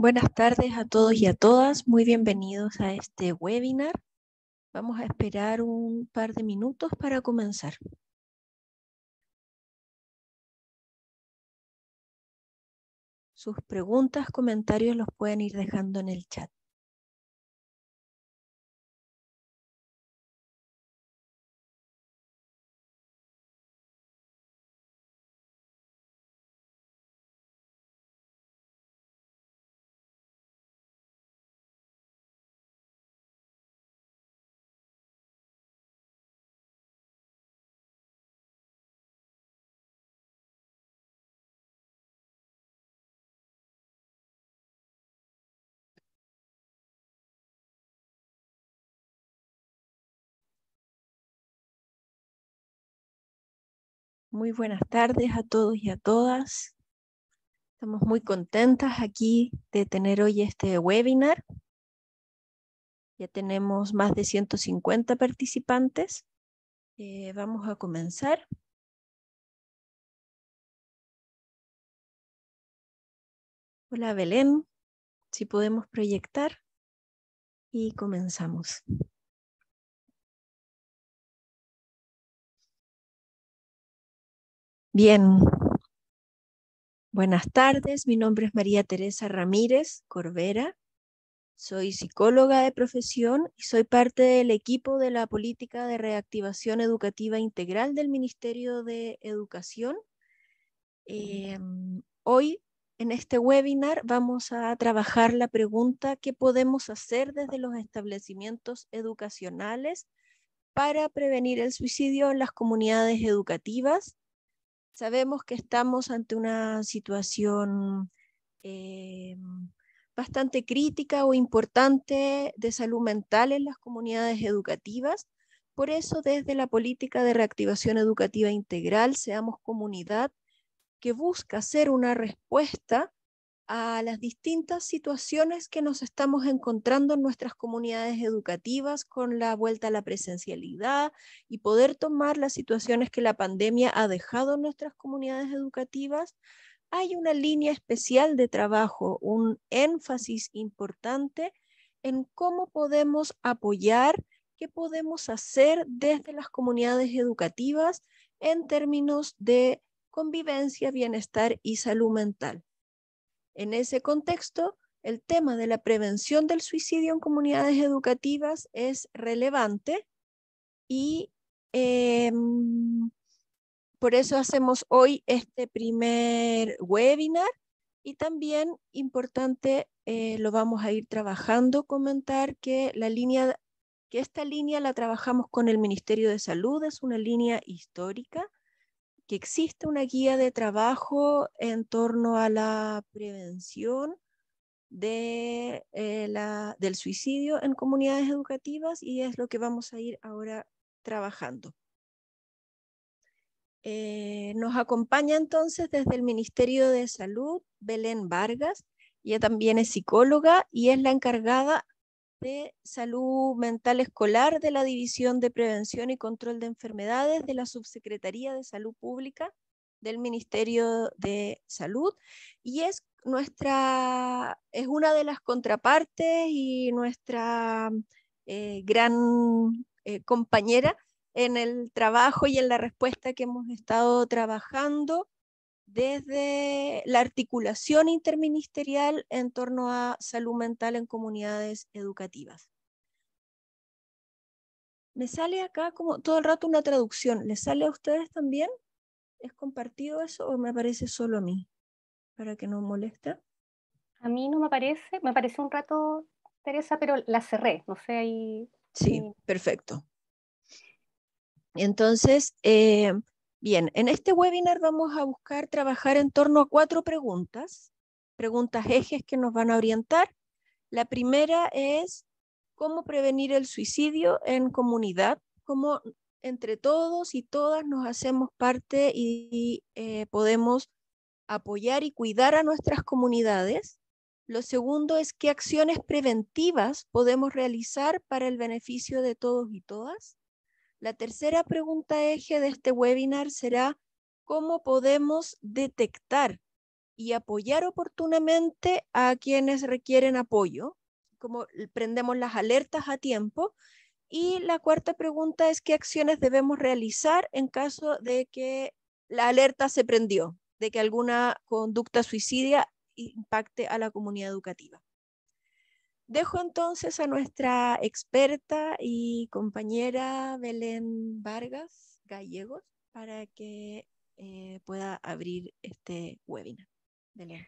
Buenas tardes a todos y a todas. Muy bienvenidos a este webinar. Vamos a esperar un par de minutos para comenzar. Sus preguntas, comentarios los pueden ir dejando en el chat. Muy buenas tardes a todos y a todas. Estamos muy contentas aquí de tener hoy este webinar. Ya tenemos más de 150 participantes. Eh, vamos a comenzar. Hola Belén, si podemos proyectar y comenzamos. Bien, buenas tardes. Mi nombre es María Teresa Ramírez Corvera. Soy psicóloga de profesión y soy parte del equipo de la política de reactivación educativa integral del Ministerio de Educación. Em, hoy en este webinar vamos a trabajar la pregunta ¿qué podemos hacer desde los establecimientos educacionales para prevenir el suicidio en las comunidades educativas? Sabemos que estamos ante una situación eh, bastante crítica o importante de salud mental en las comunidades educativas. Por eso, desde la política de reactivación educativa integral, seamos comunidad que busca ser una respuesta a las distintas situaciones que nos estamos encontrando en nuestras comunidades educativas con la vuelta a la presencialidad y poder tomar las situaciones que la pandemia ha dejado en nuestras comunidades educativas, hay una línea especial de trabajo, un énfasis importante en cómo podemos apoyar, qué podemos hacer desde las comunidades educativas en términos de convivencia, bienestar y salud mental. En ese contexto, el tema de la prevención del suicidio en comunidades educativas es relevante y em, por eso hacemos hoy este primer webinar y también importante, eh, lo vamos a ir trabajando, comentar que la línea que esta línea la trabajamos con el Ministerio de Salud, es una línea histórica que existe una guía de trabajo en torno a la prevención de, eh, del suicidio en comunidades educativas y es lo que vamos a ir ahora trabajando. Eh, nos acompaña entonces desde el Ministerio de Salud Belén Vargas. Ella también es psicóloga y es la encargada de Salud Mental Escolar de la División de Prevención y Control de Enfermedades de la Subsecretaría de Salud Pública del Ministerio de Salud y es nuestra es una de las contrapartes y nuestra eh, gran eh, compañera en el trabajo y en la respuesta que hemos estado trabajando desde la articulación interministerial en torno a salud mental en comunidades educativas. Me sale acá como todo el rato una traducción. ¿Les sale a ustedes también? ¿Es compartido eso o me aparece solo a mí? Para que no moleste. A mí no me aparece, me apareció un rato, Teresa, pero la cerré, no sé ahí. Sí, perfecto. Entonces, eh, Bien, en este webinar vamos a buscar trabajar en torno a cuatro preguntas, preguntas ejes que nos van a orientar. La primera es cómo prevenir el suicidio en comunidad, cómo entre todos y todas nos hacemos parte y eh, podemos apoyar y cuidar a nuestras comunidades. Lo segundo es qué acciones preventivas podemos realizar para el beneficio de todos y todas. La tercera pregunta eje de este webinar será cómo podemos detectar y apoyar oportunamente a quienes requieren apoyo, cómo prendemos las alertas a tiempo. Y la cuarta pregunta es qué acciones debemos realizar en caso de que la alerta se prendió, de que alguna conducta suicida impacte a la comunidad educativa. Dejo entonces a nuestra experta y compañera Belén Vargas Gallegos para que eh, pueda abrir este webinar. Belén.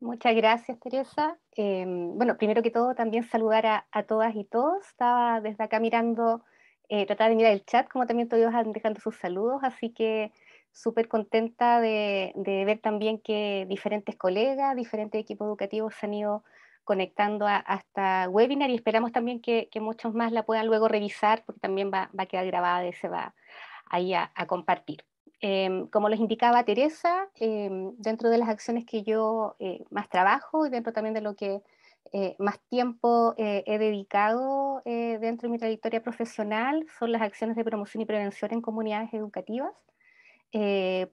Muchas gracias, Teresa. Em, bueno, primero que todo, también saludar a, todas y todos. Estaba desde acá mirando, eh, de mirar el chat, como también todos dejando sus saludos, así que súper contenta de, de, ver también que diferentes colegas, diferentes equipos educativos se han ido conectando a, hasta webinar y esperamos también que, muchos más la puedan luego revisar porque también va, va a quedar grabada y se va ahí a, compartir. Em, como les indicaba Teresa, em, dentro de las acciones que yo eh, más trabajo y dentro también de lo que eh, más tiempo eh, he dedicado dentro de mi trayectoria profesional son las acciones de promoción y prevención en comunidades educativas.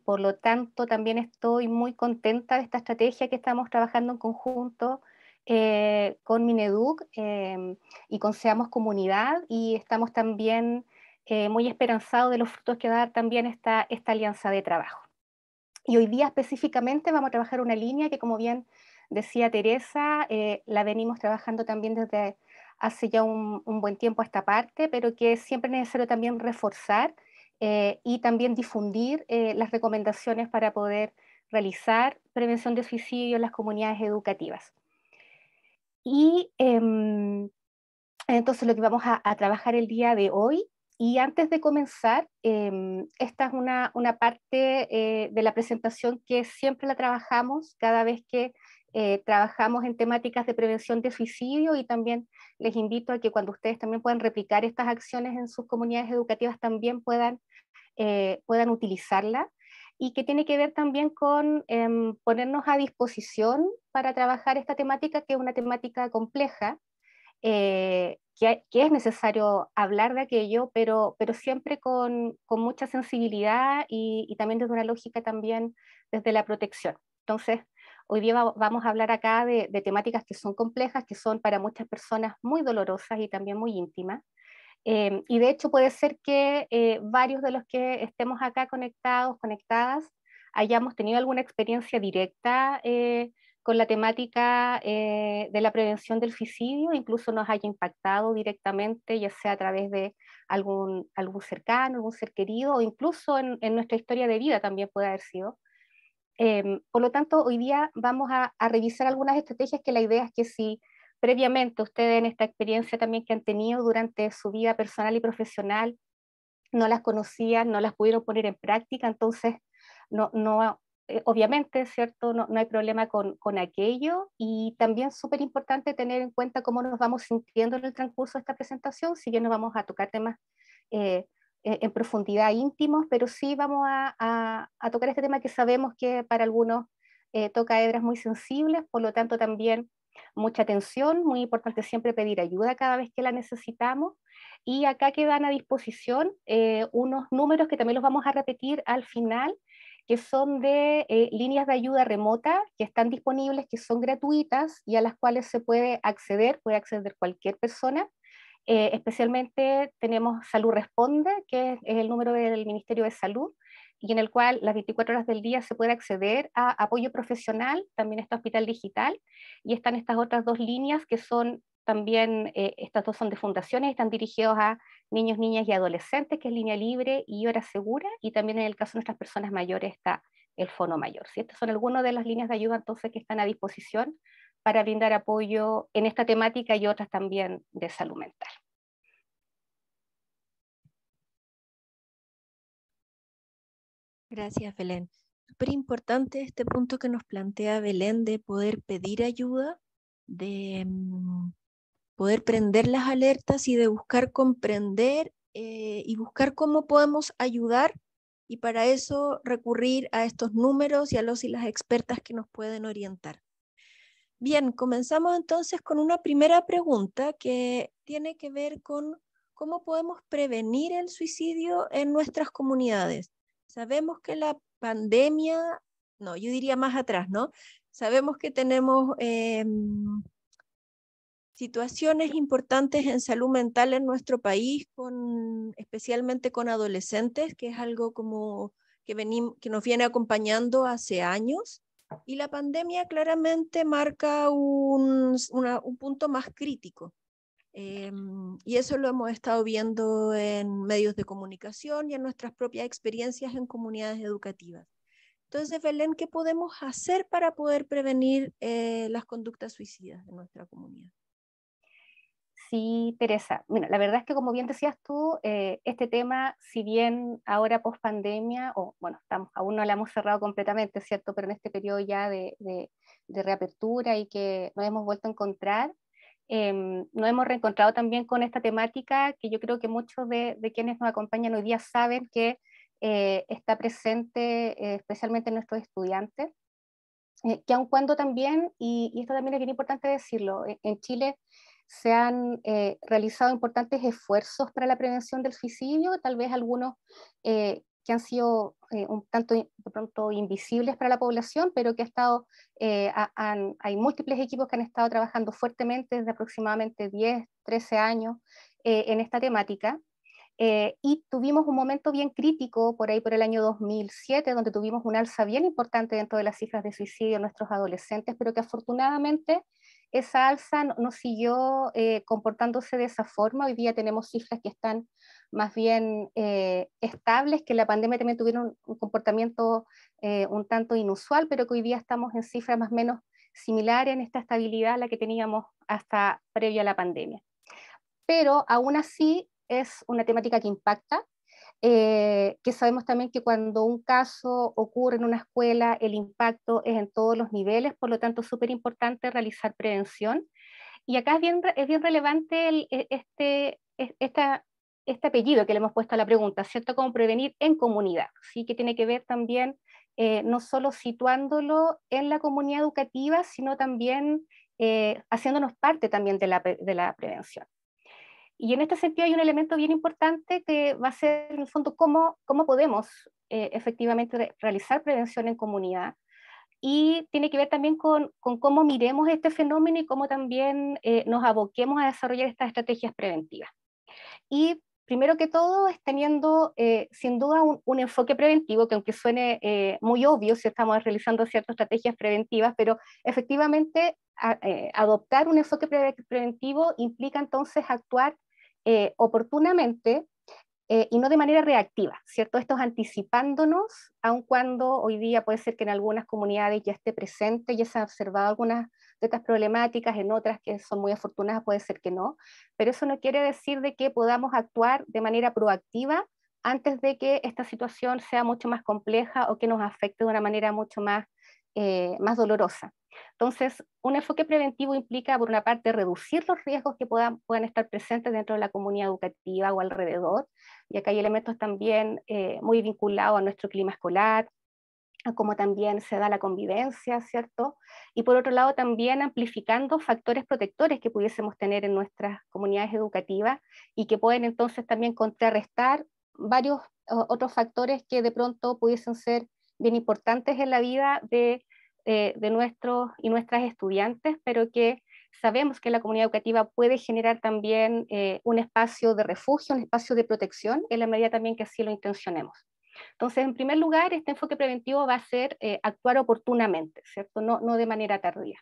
por lo tanto, también estoy muy contenta de esta estrategia que estamos trabajando en conjunto eh, con Mineduc em, y con Seamos Comunidad y estamos también eh, muy esperanzados de los frutos que va a dar también esta, alianza de trabajo. Y hoy día específicamente vamos a trabajar una línea que como bien decía Teresa, eh, la venimos trabajando también desde hace ya un, buen tiempo a esta parte, pero que es siempre necesario también reforzar y también difundir las recomendaciones para poder realizar prevención de suicidio en las comunidades educativas. Y em, entonces lo que vamos a, trabajar el día de hoy, y antes de comenzar, em, esta es una, parte eh, de la presentación que siempre la trabajamos cada vez que eh, trabajamos en temáticas de prevención de suicidio y también les invito a que cuando ustedes también puedan replicar estas acciones en sus comunidades educativas, también puedan, eh, puedan utilizarla y que tiene que ver también con em, ponernos a disposición para trabajar esta temática, que es una temática compleja, eh, que, es necesario hablar de aquello, pero, pero siempre con, mucha sensibilidad y, también desde una lógica también desde la protección. Entonces, hoy día vamos a hablar acá de, temáticas que son complejas, que son para muchas personas muy dolorosas y también muy íntimas, Em, y de hecho puede ser que eh, varios de los que estemos acá conectados, conectadas, hayamos tenido alguna experiencia directa eh, con la temática eh, de la prevención del suicidio, incluso nos haya impactado directamente, ya sea a través de algún, cercano, algún ser querido, o incluso en, nuestra historia de vida también puede haber sido. Em, por lo tanto, hoy día vamos a, a revisar algunas estrategias que la idea es que si previamente, ustedes en esta experiencia también que han tenido durante su vida personal y profesional, no las conocían, no las pudieron poner en práctica, entonces no, no, eh, obviamente, ¿cierto? No, hay problema con, aquello y también súper importante tener en cuenta cómo nos vamos sintiendo en el transcurso de esta presentación, si bien no vamos a tocar temas eh, eh, en profundidad íntimos, pero sí vamos a, a, tocar este tema que sabemos que para algunos toca hebras muy sensibles, por lo tanto también Mucha atención, muy importante siempre pedir ayuda cada vez que la necesitamos. Y acá quedan a disposición eh, unos números que también los vamos a repetir al final, que son de eh, líneas de ayuda remota que están disponibles, que son gratuitas y a las cuales se puede acceder, puede acceder cualquier persona. Eh, especialmente tenemos Salud Responde, que es, el número del Ministerio de Salud, y en el cual las 24 horas del día se puede acceder a apoyo profesional, también está Hospital Digital, y están estas otras dos líneas que son también, eh, estas dos son de fundaciones, están dirigidos a niños, niñas y adolescentes, que es línea libre y hora segura, y también en el caso de nuestras personas mayores está el Fono Mayor. ¿sí? Estas son algunas de las líneas de ayuda entonces que están a disposición para brindar apoyo en esta temática y otras también de salud mental. Gracias, Belén. Súper importante este punto que nos plantea Belén de poder pedir ayuda, de mm, poder prender las alertas y de buscar comprender eh, y buscar cómo podemos ayudar y para eso recurrir a estos números y a los y las expertas que nos pueden orientar. Bien, comenzamos entonces con una primera pregunta que tiene que ver con cómo podemos prevenir el suicidio en nuestras comunidades. Sabemos que la pandemia, no, yo diría más atrás, ¿no? Sabemos que tenemos em, situaciones importantes en salud mental en nuestro país, con, especialmente con adolescentes, que es algo como que, que nos viene acompañando hace años. Y la pandemia claramente marca un punto más crítico Em, y eso lo hemos estado viendo en medios de comunicación y en nuestras propias experiencias en comunidades educativas. Entonces, Belén, ¿qué podemos hacer para poder prevenir eh, las conductas suicidas de nuestra comunidad? Sí, Teresa. Bueno, la verdad es que como bien decías tú, eh, este tema, si bien ahora post pandemia, o bueno, estamos, aún no la hemos cerrado completamente, ¿cierto? Pero en este periodo ya de, de reapertura y que nos hemos vuelto a encontrar, eh, nos hemos reencontrado también con esta temática que yo creo que muchos de, quienes nos acompañan hoy día saben que eh, está presente eh, especialmente en nuestros estudiantes, eh, que aun cuando también, y, esto también es bien importante decirlo, e, en Chile se han realizado importantes esfuerzos para la prevención del suicidio, tal vez algunos que han sido eh, un tanto de pronto invisibles para la población, pero que ha estado, eh, hay múltiples equipos que han estado trabajando fuertemente desde aproximadamente 10, 13 años eh, en esta temática. y tuvimos un momento bien crítico por ahí por el año 2007, donde tuvimos un alza bien importante dentro de las cifras de suicidio en nuestros adolescentes, pero que afortunadamente esa alza no siguió comportándose de esa forma. Hoy día tenemos cifras que están más bien eh, estables, que la pandemia también tuvieron un comportamiento eh, un tanto inusual, pero que hoy día estamos en cifras más o menos similares en esta estabilidad a la que teníamos hasta previo a la pandemia. Pero aún así es una temática que impacta, eh, que sabemos también que cuando un caso ocurre en una escuela, el impacto es en todos los niveles, por lo tanto es súper importante realizar prevención. Y acá es bien, es bien relevante el, e, este, e, esta, este apellido que le hemos puesto a la pregunta, ¿cierto? Como prevenir en comunidad, ¿sí? Que tiene que ver también eh, no solo situándolo en la comunidad educativa, sino también eh, haciéndonos parte también de la, de la prevención. Y en este sentido hay un elemento bien importante que va a ser, en el fondo, cómo, cómo podemos eh, efectivamente realizar prevención en comunidad. Y tiene que ver también con, con cómo miremos este fenómeno y cómo también nos aboquemos a desarrollar estas estrategias preventivas. Y primero que todo es teniendo eh, sin duda un, enfoque preventivo, que aunque suene eh, muy obvio si estamos realizando ciertas estrategias preventivas, pero efectivamente eh, adoptar un enfoque preventivo implica entonces actuar oportunamente y no de manera reactiva, ¿cierto? Esto es anticipándonos, aun cuando hoy día puede ser que en algunas comunidades ya esté presente, ya se han observado algunas problemáticas, en otras que son muy afortunadas puede ser que no, pero eso no quiere decir de que podamos actuar de manera proactiva antes de que esta situación sea mucho más compleja o que nos afecte de una manera mucho más, eh, más dolorosa. Entonces, un enfoque preventivo implica, por una parte, reducir los riesgos que puedan, puedan estar presentes dentro de la comunidad educativa o alrededor, y acá hay elementos también eh, muy vinculados a nuestro clima escolar, como también se da la convivencia, ¿cierto? Y por otro lado, también amplificando factores protectores que pudiésemos tener en nuestras comunidades educativas y que pueden entonces también contrarrestar varios otros factores que de pronto pudiesen ser bien importantes en la vida eh, de, nuestros y nuestras estudiantes, pero que sabemos que la comunidad educativa puede generar también eh, un espacio de refugio, un espacio de protección, en la medida también que así lo intencionemos. Entonces, en primer lugar, este enfoque preventivo va a ser eh, actuar oportunamente, ¿cierto? No, de manera tardía.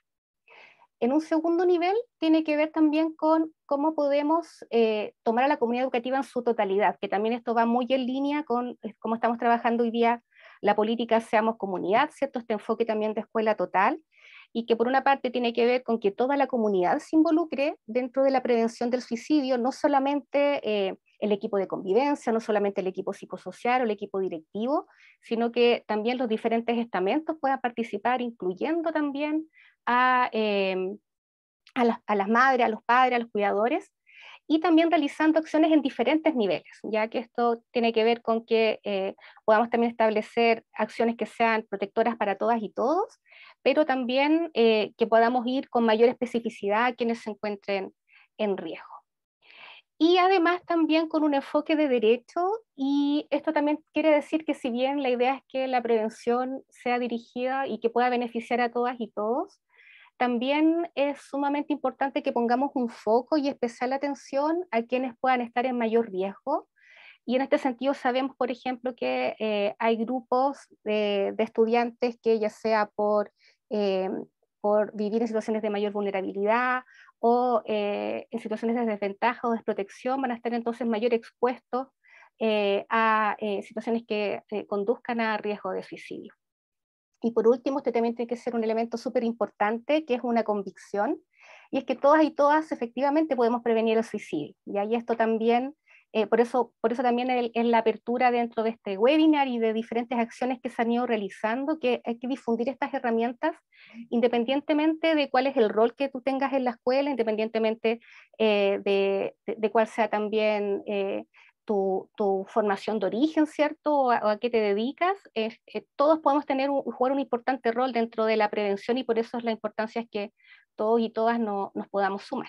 En un segundo nivel, tiene que ver también con cómo podemos eh, tomar a la comunidad educativa en su totalidad, que también esto va muy en línea con eh, cómo estamos trabajando hoy día la política Seamos Comunidad, ¿cierto? Este enfoque también de escuela total, y que por una parte tiene que ver con que toda la comunidad se involucre dentro de la prevención del suicidio, no solamente el equipo de convivencia, no solamente el equipo psicosocial o el equipo directivo, sino que también los diferentes estamentos puedan participar, incluyendo también a, em, las, madres, a los padres, a los cuidadores, y también realizando acciones en diferentes niveles, ya que esto tiene que ver con que eh, podamos también establecer acciones que sean protectoras para todas y todos, pero también eh, que podamos ir con mayor especificidad a quienes se encuentren en riesgo y además también con un enfoque de derecho y esto también quiere decir que si bien la idea es que la prevención sea dirigida y que pueda beneficiar a todas y todos, también es sumamente importante que pongamos un foco y especial atención a quienes puedan estar en mayor riesgo. Y en este sentido sabemos, por ejemplo, que eh, hay grupos de, estudiantes que ya sea eh, por vivir en situaciones de mayor vulnerabilidad o eh, en situaciones de desventaja o desprotección van a estar entonces mayor expuestos eh, a eh, situaciones que conduzcan a riesgo de suicidio. Y por último, este también tiene que ser un elemento súper importante, que es una convicción, y es que todas y todas efectivamente podemos prevenir el suicidio. Y ahí esto también eh, por, eso, por eso también es la apertura dentro de este webinar y de diferentes acciones que se han ido realizando, que hay que difundir estas herramientas independientemente de cuál es el rol que tú tengas en la escuela, independientemente eh, de, cuál sea también eh, tu, formación de origen, ¿cierto? O a, qué te dedicas. todos podemos tener un, jugar un importante rol dentro de la prevención y por eso es la importancia es que todos y todas nos podamos sumar.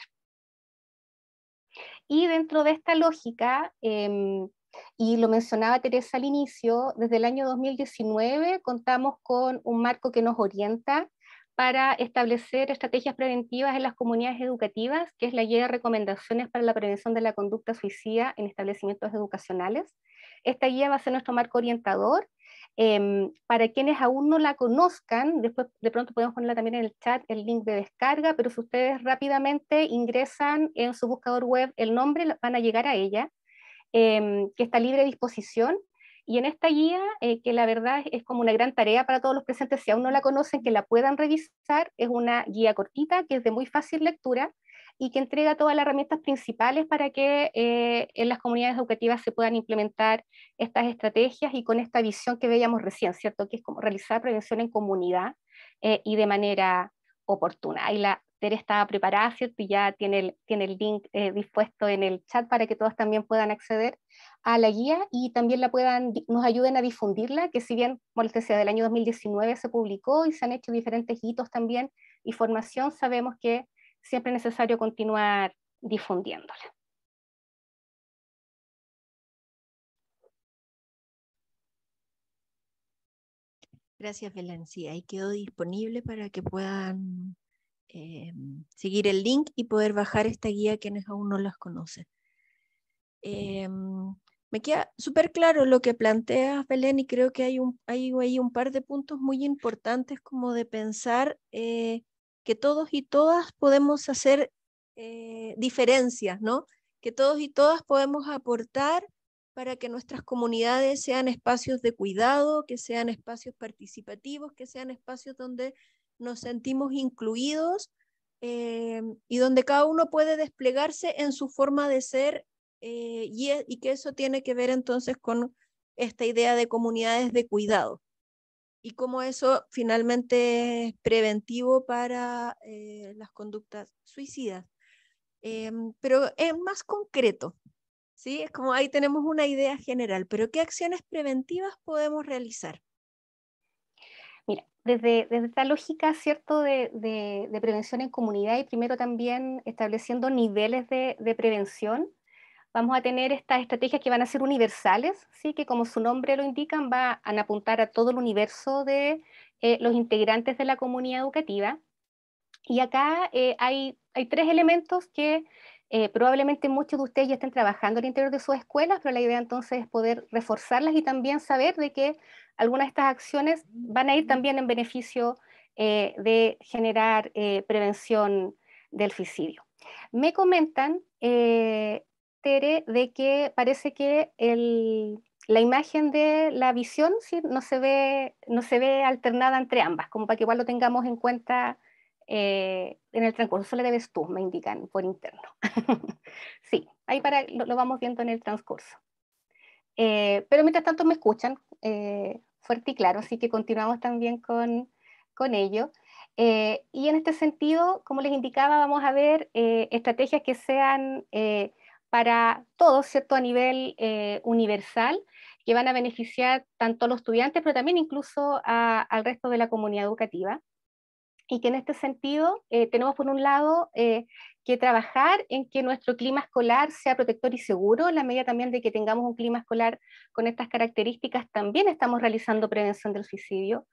Y dentro de esta lógica, em, y lo mencionaba Teresa al inicio, desde el año 2019 contamos con un marco que nos orienta para establecer estrategias preventivas en las comunidades educativas, que es la guía de recomendaciones para la prevención de la conducta suicida en establecimientos educacionales. Esta guía va a ser nuestro marco orientador Em, para quienes aún no la conozcan, después de pronto podemos ponerla también en el chat, el link de descarga, pero si ustedes rápidamente ingresan en su buscador web el nombre, van a llegar a ella, em, que está libre de disposición. Y en esta guía, eh, que la verdad es, como una gran tarea para todos los presentes, si aún no la conocen, que la puedan revisar, es una guía cortita que es de muy fácil lectura y que entrega todas las herramientas principales para que eh, en las comunidades educativas se puedan implementar estas estrategias y con esta visión que veíamos recién, ¿cierto? Que es como realizar prevención en comunidad eh, y de manera oportuna. Ahí la Tere estaba preparada, Y ya tiene el, el link eh, dispuesto en el chat para que todos también puedan acceder a la guía y también la puedan, nos ayuden a difundirla, que si bien, molestia del año 2019 se publicó y se han hecho diferentes hitos también y formación, sabemos que siempre es necesario continuar difundiéndola. Gracias, Belén. Sí, ahí quedó disponible para que puedan eh, seguir el link y poder bajar esta guía quienes aún no las conocen. Eh, me queda súper claro lo que planteas, Belén, y creo que hay, un, hay, un par de puntos muy importantes como de pensar eh, que todos y todas podemos hacer eh, diferencias, ¿no? Que todos y todas podemos aportar para que nuestras comunidades sean espacios de cuidado, que sean espacios participativos, que sean espacios donde nos sentimos incluidos eh, y donde cada uno puede desplegarse en su forma de ser eh, e, y que eso tiene que ver entonces con esta idea de comunidades de cuidado y cómo eso finalmente es preventivo para eh, las conductas suicidas. Em, pero es más concreto, ¿sí? Es como ahí tenemos una idea general, pero ¿qué acciones preventivas podemos realizar? Mira, desde, desde esta lógica, ¿cierto?, de, prevención en comunidad y primero también estableciendo niveles de prevención, vamos a tener estas estrategias que van a ser universales, ¿sí? que como su nombre lo indican, van a apuntar a todo el universo de eh, los integrantes de la comunidad educativa. Y acá eh, hay, hay, tres elementos que eh, probablemente muchos de ustedes ya estén trabajando al interior de sus escuelas, pero la idea entonces es poder reforzarlas y también saber de que algunas de estas acciones van a ir también en beneficio de generar prevención del suicidio. Me comentan de que parece que el, la imagen de la visión no, se ve, no se ve alternada entre ambas, como para que igual lo tengamos en cuenta eh, en el transcurso. Eso le debes tú, me indican por interno. sí, ahí para, lo, vamos viendo en el transcurso. Eh, pero mientras tanto me escuchan eh, fuerte y claro, así que continuamos también con, con ello. y en este sentido, como les indicaba, vamos a ver estrategias que sean para todos, ¿cierto? A nivel eh, universal, que van a beneficiar tanto a los estudiantes, pero también incluso al resto de la comunidad educativa. Y que en este sentido eh, tenemos por un lado eh, que trabajar en que nuestro clima escolar sea protector y seguro, en la medida también de que tengamos un clima escolar con estas características, también estamos realizando prevención del suicidio,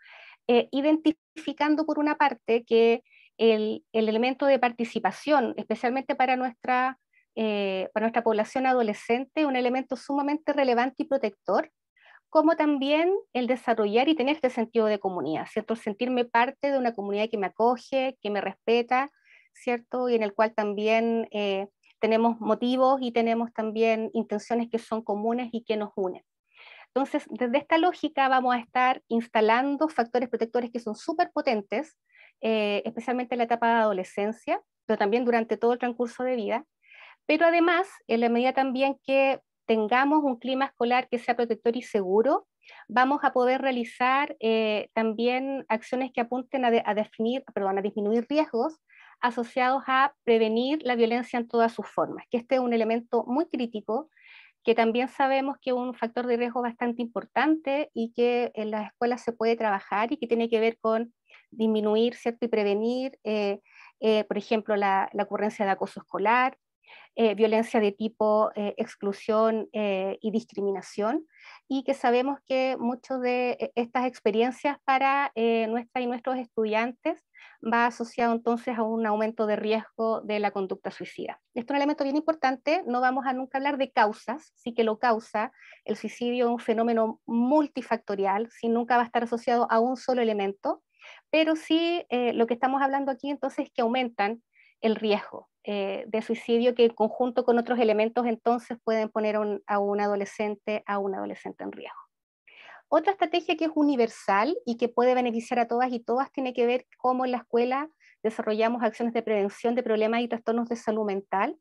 identificando por una parte que el, elemento de participación, especialmente para nuestra eh, para nuestra población adolescente un elemento sumamente relevante y protector, como también el desarrollar y tener este sentido de comunidad, ¿cierto? Sentirme parte de una comunidad que me acoge, que me respeta, ¿cierto? Y en el cual también eh, tenemos motivos y tenemos también intenciones que son comunes y que nos unen. Entonces, desde esta lógica vamos a estar instalando factores protectores que son súper potentes, eh, especialmente en la etapa de adolescencia, pero también durante todo el transcurso de vida, pero además, en la medida también que tengamos un clima escolar que sea protector y seguro, vamos a poder realizar eh, también acciones que apunten a, definir, perdón, a disminuir riesgos asociados a prevenir la violencia en todas sus formas, que este es un elemento muy crítico, que también sabemos que es un factor de riesgo bastante importante y que en las escuelas se puede trabajar y que tiene que ver con disminuir ¿cierto? y prevenir, eh, eh, por ejemplo, la ocurrencia de acoso escolar, eh, violencia de tipo eh, exclusión eh, y discriminación, y que sabemos que muchas de e, estas experiencias para nuestra y nuestros estudiantes va asociado entonces a un aumento de riesgo de la conducta suicida. Esto es un elemento bien importante, no vamos a nunca hablar de causas, sí que lo causa, el suicidio un fenómeno multifactorial, sí, nunca va a estar asociado a un solo elemento, pero sí lo que estamos hablando aquí entonces es que aumentan el riesgo, eh, de suicidio que en conjunto con otros elementos entonces pueden poner a un adolescente, a un adolescente en riesgo. Otra estrategia que es universal y que puede beneficiar a todas y todas tiene que ver cómo en la escuela desarrollamos acciones de prevención de problemas y trastornos de salud mental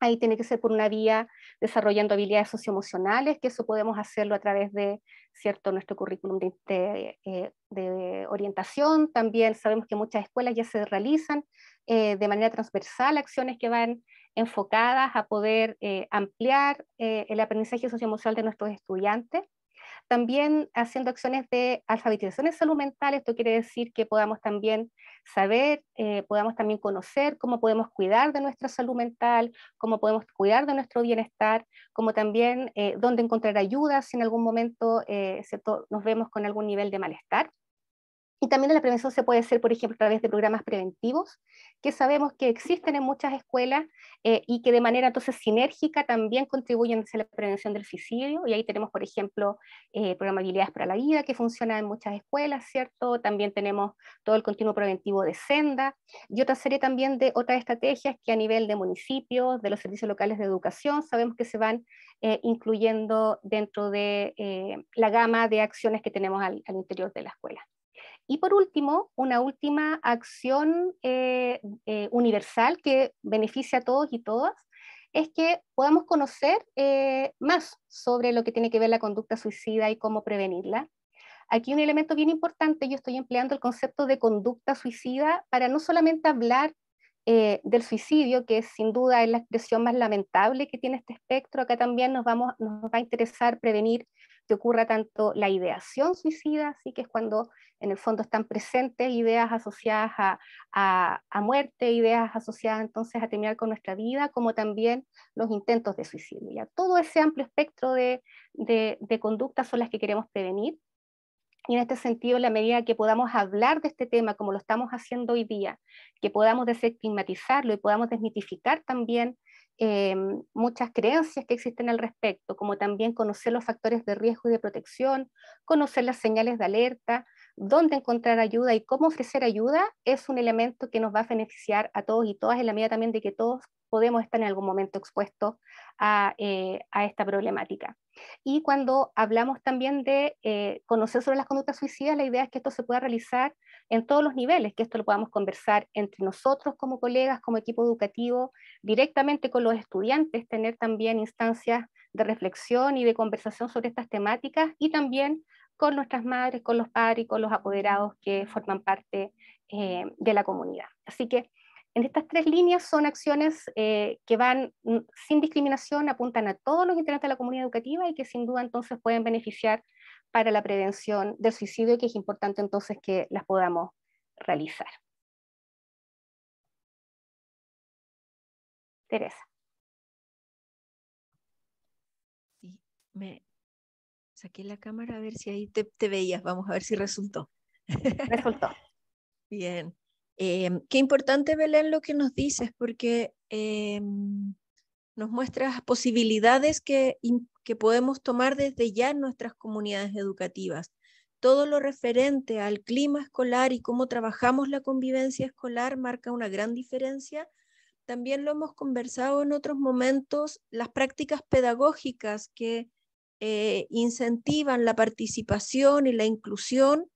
Ahí tiene que ser por una vía desarrollando habilidades socioemocionales, que eso podemos hacerlo a través de cierto nuestro currículum de, eh, orientación. También sabemos que muchas escuelas ya se realizan eh, de manera transversal acciones que van enfocadas a poder eh, ampliar el aprendizaje socioemocional de nuestros estudiantes. También haciendo acciones de alfabetización en salud mental, esto quiere decir que podamos también saber, eh, podamos también conocer cómo podemos cuidar de nuestra salud mental, cómo podemos cuidar de nuestro bienestar, como también eh, dónde encontrar ayuda si en algún momento eh, nos vemos con algún nivel de malestar. Y también la prevención se puede hacer, por ejemplo, a través de programas preventivos, que sabemos que existen en muchas escuelas eh, y que de manera entonces sinérgica también contribuyen a la prevención del suicidio. Y ahí tenemos, por ejemplo, eh, programabilidades para la Vida, que funciona en muchas escuelas, ¿cierto? También tenemos todo el continuo preventivo de senda y otra serie también de otras estrategias que a nivel de municipios, de los servicios locales de educación, sabemos que se van eh, incluyendo dentro de la gama de acciones que tenemos al interior de la escuela. Y por último, una última acción eh, eh, universal que beneficia a todos y todas es que podamos conocer eh, más sobre lo que tiene que ver la conducta suicida y cómo prevenirla. Aquí un elemento bien importante, yo estoy empleando el concepto de conducta suicida para no solamente hablar del suicidio, que sin duda es la expresión más lamentable que tiene este espectro. Acá también nos, vamos, nos va a interesar prevenir que ocurra tanto la ideación suicida, así que es cuando en el fondo están presentes ideas asociadas a, muerte, ideas asociadas entonces a terminar con nuestra vida, como también los intentos de suicidio. Ya todo ese amplio espectro de, conductas son las que queremos prevenir. Y en este sentido, la medida que podamos hablar de este tema como lo estamos haciendo hoy día, que podamos desestigmatizarlo y podamos desmitificar también Em, muchas creencias que existen al respecto, como también conocer los factores de riesgo y de protección, conocer las señales de alerta, dónde encontrar ayuda y cómo ofrecer ayuda, es un elemento que nos va a beneficiar a todos y todas en la medida también de que todos podemos estar en algún momento expuestos a, eh, esta problemática. Y cuando hablamos también de eh, conocer sobre las conductas suicidas, la idea es que esto se pueda realizar en todos los niveles, que esto lo podamos conversar entre nosotros como colegas, como equipo educativo, directamente con los estudiantes, tener también instancias de reflexión y de conversación sobre estas temáticas y también con nuestras madres, con los padres y con los apoderados que forman parte eh, de la comunidad. Así que en estas tres líneas son acciones eh, que van mm, sin discriminación, apuntan a todos los integrantes de la comunidad educativa y que sin duda entonces pueden beneficiar para la prevención del suicidio, y que es importante entonces que las podamos realizar. Teresa. me saqué la cámara a ver si ahí te, veías, vamos a ver si resultó. Resultó. Bien. Eh, qué importante, Belén, lo que nos dices, porque eh, nos muestras posibilidades que que podemos tomar desde ya en nuestras comunidades educativas. Todo lo referente al clima escolar y cómo trabajamos la convivencia escolar marca una gran diferencia. También lo hemos conversado en otros momentos, las prácticas pedagógicas que eh, incentivan la participación y la inclusión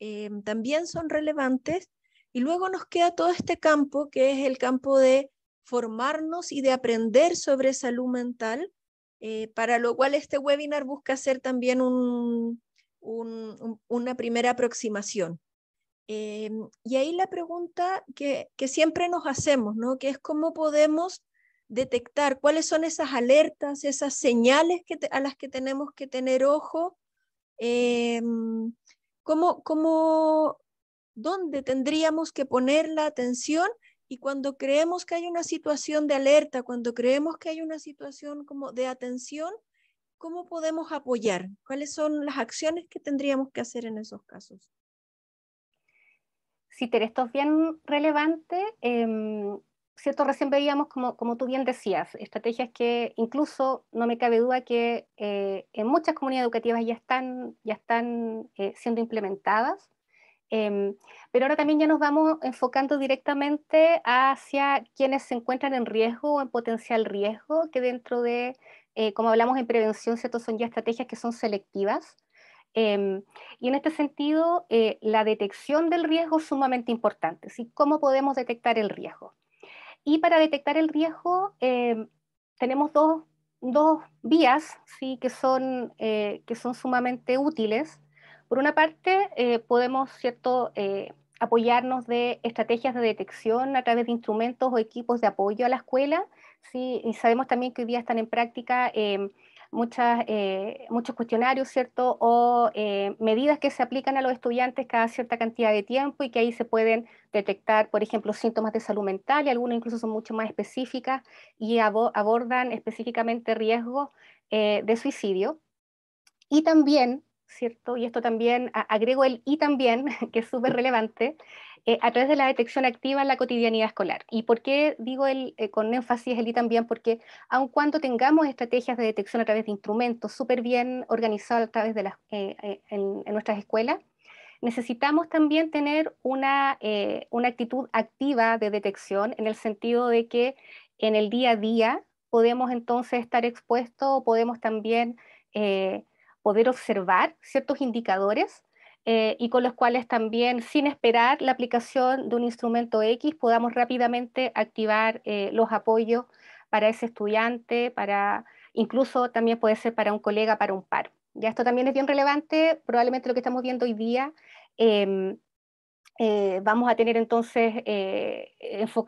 eh, también son relevantes. Y luego nos queda todo este campo, que es el campo de formarnos y de aprender sobre salud mental, eh, para lo cual este webinar busca ser también una primera aproximación. Eh, y ahí la pregunta que, siempre nos hacemos, ¿no? que es cómo podemos detectar cuáles son esas alertas, esas señales a las que tenemos que tener ojo, eh, cómo, cómo, dónde tendríamos que poner la atención y cuando creemos que hay una situación de alerta, cuando creemos que hay una situación como de atención, ¿cómo podemos apoyar? ¿Cuáles son las acciones que tendríamos que hacer en esos casos? Sí, Ter, esto es bien relevante. Em, cierto, recién veíamos, como, tú bien decías, estrategias que incluso no me cabe duda que eh, en muchas comunidades educativas ya están, ya están eh, siendo implementadas. Em, pero ahora también ya nos vamos enfocando directamente hacia quienes se encuentran en riesgo o en potencial riesgo, que dentro de, eh, como hablamos en prevención, ¿cierto? son ya estrategias que son selectivas. Em, y en este sentido, eh, la detección del riesgo es sumamente importante, ¿sí? ¿Cómo podemos detectar el riesgo? Y para detectar el riesgo em, tenemos dos, dos vías ¿sí? que, son, eh, que son sumamente útiles. Por una parte, eh, podemos ¿cierto? Eh, apoyarnos de estrategias de detección a través de instrumentos o equipos de apoyo a la escuela. ¿sí? Y sabemos también que hoy día están en práctica em, muchas, eh, muchos cuestionarios ¿cierto? o medidas que se aplican a los estudiantes cada cierta cantidad de tiempo y que ahí se pueden detectar, por ejemplo, síntomas de salud mental y algunas incluso son mucho más específicas y abordan específicamente riesgos de suicidio. Y también ¿cierto? Y esto también, agrego el y también, que es súper relevante, eh, a través de la detección activa en la cotidianidad escolar. ¿Y por qué digo el, eh, con énfasis el y también? Porque aun cuando tengamos estrategias de detección a través de instrumentos súper bien organizados a través de las, eh, en, nuestras escuelas, necesitamos también tener una, una actitud activa de detección en el sentido de que en el día a día podemos entonces estar expuestos, podemos también poder observar ciertos indicadores eh, y con los cuales también, sin esperar la aplicación de un instrumento X, podamos rápidamente activar eh, los apoyos para ese estudiante, para incluso también puede ser para un colega, para un par. Ya esto también es bien relevante, probablemente lo que estamos viendo hoy día em, eh, vamos a tener entonces eh,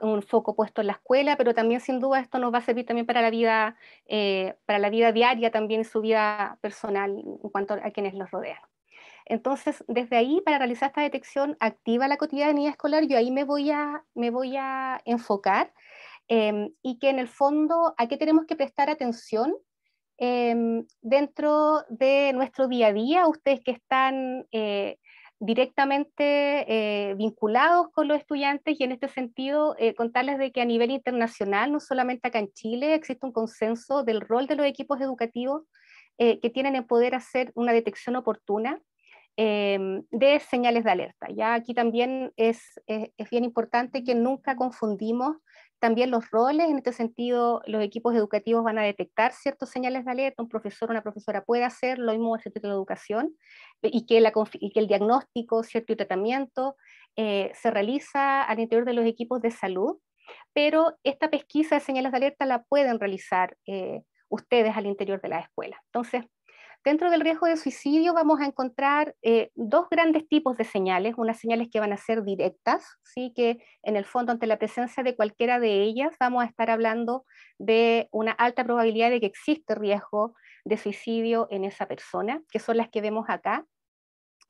un foco puesto en la escuela, pero también sin duda esto nos va a servir también para la vida, eh, para la vida diaria, también su vida personal en cuanto a quienes los rodean. Entonces, desde ahí, para realizar esta detección activa la cotidianidad escolar, yo ahí me voy a, me voy a enfocar em, y que en el fondo, ¿a qué tenemos que prestar atención em, dentro de nuestro día a día? Ustedes que están directamente eh, vinculados con los estudiantes y en este sentido eh, contarles de que a nivel internacional, no solamente acá en Chile, existe un consenso del rol de los equipos educativos eh, que tienen el poder hacer una detección oportuna em, de señales de alerta. Ya aquí también es, es bien importante que nunca confundimos también los roles, en este sentido, los equipos educativos van a detectar ciertos señales de alerta, un profesor o una profesora puede hacer lo mismo el Instituto de Educación, eh, y que, el diagnóstico, cierto y tratamiento eh, se realiza al interior de los equipos de salud, pero esta pesquisa de señales de alerta la pueden realizar eh, ustedes al interior de la escuela. Entonces, Dentro del riesgo de suicidio vamos a encontrar eh, dos grandes tipos de señales, unas señales que van a ser directas, ¿sí? que en el fondo ante la presencia de cualquiera de ellas vamos a estar hablando de una alta probabilidad de que existe riesgo de suicidio en esa persona, que son las que vemos acá.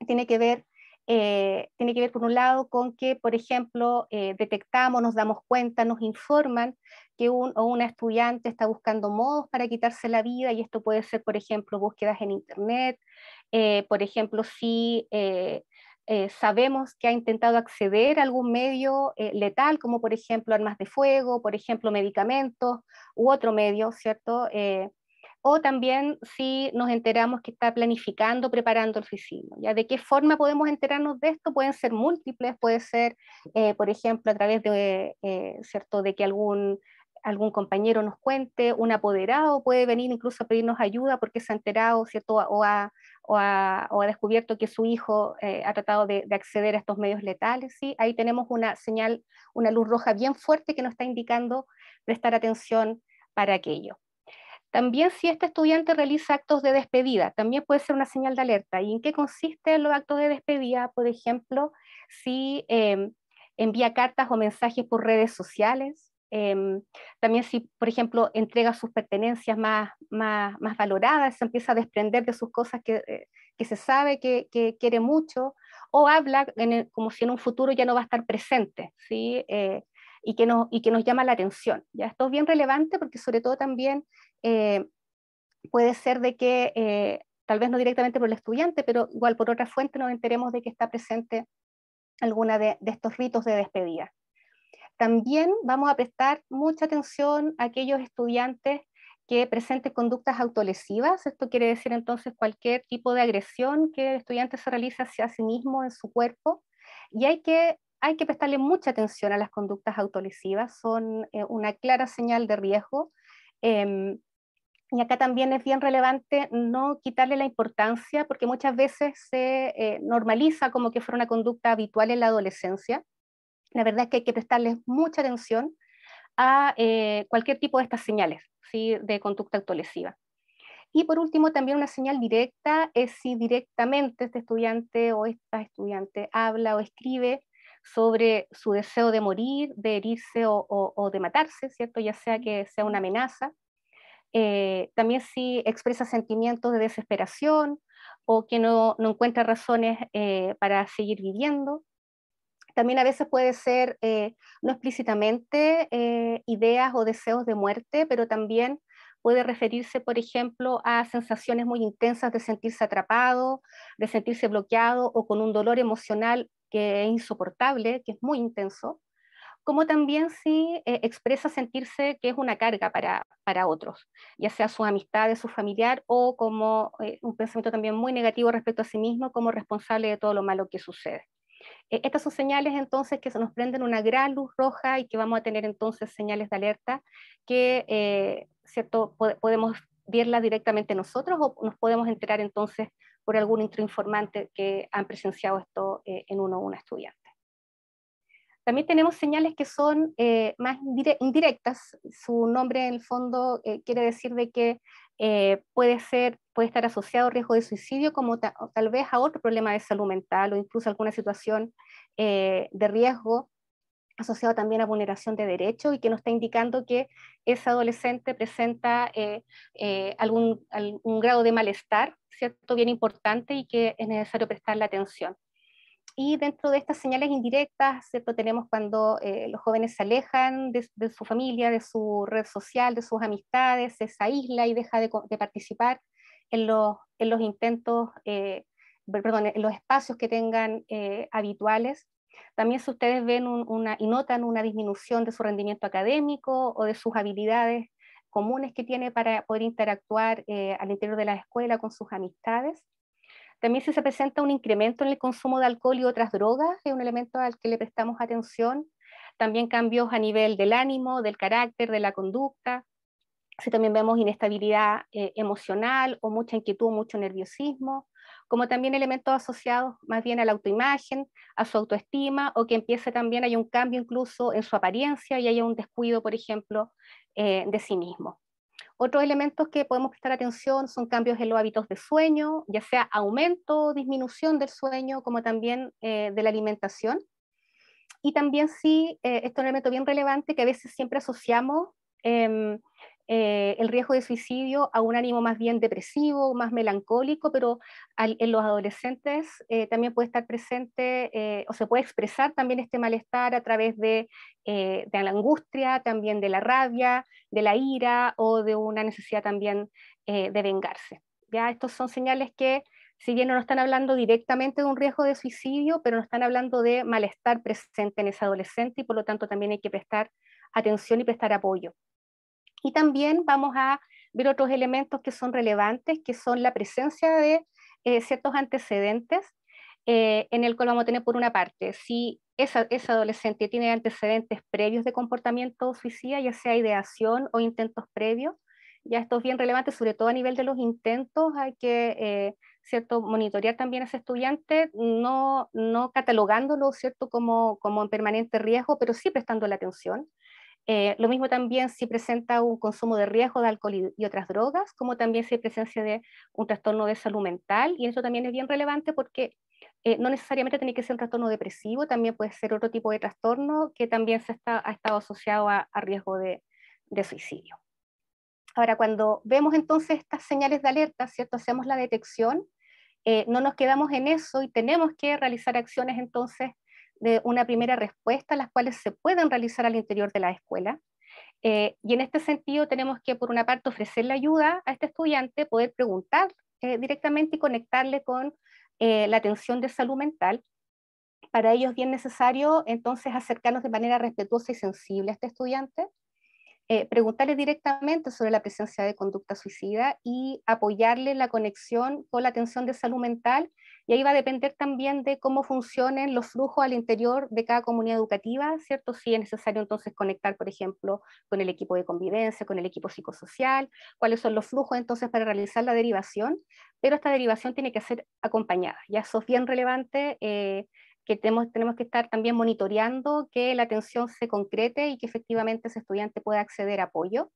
Tiene que ver eh, tiene que ver por un lado con que, por ejemplo, eh, detectamos, nos damos cuenta, nos informan que un o una estudiante está buscando modos para quitarse la vida y esto puede ser, por ejemplo, búsquedas en Internet, eh, por ejemplo, si... sabemos que ha intentado acceder a algún medio letal, como por ejemplo armas de fuego, por ejemplo medicamentos u otro medio, ¿cierto? o también si nos enteramos que está planificando, preparando el suicidio. ¿ya? ¿De qué forma podemos enterarnos de esto? Pueden ser múltiples, puede ser, eh, por ejemplo, a través de, eh, ¿cierto? de que algún compañero nos cuente, un apoderado puede venir incluso a pedirnos ayuda porque se ha enterado, ¿cierto? O ha, descubierto que su hijo eh, ha tratado de, acceder a estos medios letales, ¿sí? Ahí tenemos una señal, una luz roja bien fuerte que nos está indicando prestar atención para aquello. También si este estudiante realiza actos de despedida, también puede ser una señal de alerta. ¿Y en qué consisten los actos de despedida? Por ejemplo, si em, envía cartas o mensajes por redes sociales, em, también si, por ejemplo, entrega sus pertenencias más, más, valoradas, se empieza a desprender de sus cosas que, eh, se sabe que, quiere mucho, o habla como si en un futuro ya no va a estar presente, ¿sí? Eh, y que, nos, y que nos llama la atención. ¿ya? Esto es bien relevante porque sobre todo también eh, puede ser de que, eh, tal vez no directamente por el estudiante, pero igual por otra fuente nos enteremos de que está presente alguna de, estos ritos de despedida. También vamos a prestar mucha atención a aquellos estudiantes que presenten conductas autolesivas. Esto quiere decir entonces cualquier tipo de agresión que el estudiante se realiza hacia sí mismo en su cuerpo. Y hay que, hay que prestarle mucha atención a las conductas autolesivas. Son eh, una clara señal de riesgo. Em, y acá también es bien relevante no quitarle la importancia, porque muchas veces se eh, normaliza como que fuera una conducta habitual en la adolescencia. La verdad es que hay que prestarles mucha atención a eh, cualquier tipo de estas señales de conducta autolesiva. Y por último, también una señal directa es si directamente este estudiante o esta estudiante habla o escribe sobre su deseo de morir, de herirse o, de matarse, ¿cierto? ya sea que sea una amenaza eh, también si expresa sentimientos de desesperación o que no, encuentra razones eh, para seguir viviendo. También a veces puede ser, eh, no explícitamente, ideas o deseos de muerte, pero también puede referirse, por ejemplo, a sensaciones muy intensas de sentirse atrapado, de sentirse bloqueado o con un dolor emocional que es insoportable, que es muy intenso como también si eh, expresa sentirse que es una carga para, para otros, ya sea su amistad, de su familiar o como eh, un pensamiento también muy negativo respecto a sí mismo como responsable de todo lo malo que sucede. Eh, estas son señales entonces que se nos prenden una gran luz roja y que vamos a tener entonces señales de alerta que ¿cierto? podemos verlas directamente nosotros o nos podemos enterar entonces por algún informante que han presenciado esto en uno o una estudiante. También tenemos señales que son eh, más indirectas. Su nombre en el fondo eh, quiere decir de que eh, puede, ser, puede estar asociado a riesgo de suicidio como tal vez a otro problema de salud mental o incluso alguna situación de riesgo asociado también a vulneración de derechos y que nos está indicando que ese adolescente presenta algún, grado de malestar, ¿cierto? Bien importante y que es necesario prestarle atención. Y dentro de estas señales indirectas, tenemos cuando eh, los jóvenes se alejan de, su familia, de su red social, de sus amistades, se aísla y deja de, participar en los, intentos, eh, perdón, en los espacios que tengan eh, habituales. También si ustedes ven y notan una disminución de su rendimiento académico o de sus habilidades comunes que tiene para poder interactuar al interior de la escuela con sus amistades también si se presenta un incremento en el consumo de alcohol y otras drogas, es un elemento al que le prestamos atención. También cambios a nivel del ánimo, del carácter, de la conducta. Si también vemos inestabilidad eh, emocional o mucha inquietud, mucho nerviosismo, como también elementos asociados más bien a la autoimagen, a su autoestima, o que empiece también, hay un cambio incluso en su apariencia y haya un descuido, por ejemplo, eh, de sí mismo. Otros elementos que podemos prestar atención son cambios en los hábitos de sueño, ya sea aumento o disminución del sueño, como también eh, de la alimentación. Y también sí, eh, esto es un elemento bien relevante que a veces siempre asociamos em, eh, el riesgo de suicidio a un ánimo más bien depresivo, más melancólico, pero en los adolescentes eh, también puede estar presente eh, o se puede expresar también este malestar a través de, la angustia, también de la rabia, de la ira o de una necesidad también de vengarse. Ya estos son señales que si bien no nos están hablando directamente de un riesgo de suicidio, pero nos están hablando de malestar presente en ese adolescente y por lo tanto también hay que prestar atención y prestar apoyo. Y también vamos a ver otros elementos que son relevantes, que son la presencia de eh, ciertos antecedentes, eh, en el cual vamos a tener por una parte, si esa, adolescente tiene antecedentes previos de comportamiento suicida, ya sea ideación o intentos previos, ya esto es bien relevante, sobre todo a nivel de los intentos, hay que eh, cierto monitorear también a ese estudiante, no, no catalogándolo cierto como, como en permanente riesgo, pero sí prestando la atención. Eh, lo mismo también si presenta un consumo de riesgo de alcohol y, otras drogas, como también si hay presencia de un trastorno de salud mental. Y eso también es bien relevante porque eh, no necesariamente tiene que ser un trastorno depresivo, también puede ser otro tipo de trastorno que también se está, ha estado asociado a, riesgo de, suicidio. Ahora, cuando vemos entonces estas señales de alerta, ¿cierto? Hacemos la detección, eh, no nos quedamos en eso y tenemos que realizar acciones entonces de una primera respuesta, las cuales se pueden realizar al interior de la escuela. Eh, y en este sentido tenemos que, por una parte, ofrecerle ayuda a este estudiante, poder preguntar eh, directamente y conectarle con eh, la atención de salud mental. Para ello es bien necesario entonces acercarnos de manera respetuosa y sensible a este estudiante, preguntarle directamente sobre la presencia de conducta suicida y apoyarle la conexión con la atención de salud mental y ahí va a depender también de cómo funcionen los flujos al interior de cada comunidad educativa, ¿cierto? Si es necesario entonces conectar, por ejemplo, con el equipo de convivencia, con el equipo psicosocial, cuáles son los flujos entonces para realizar la derivación, pero esta derivación tiene que ser acompañada. Ya eso es bien relevante. Eh, que tenemos, tenemos que estar también monitoreando que la atención se concrete y que efectivamente ese estudiante pueda acceder a apoyo.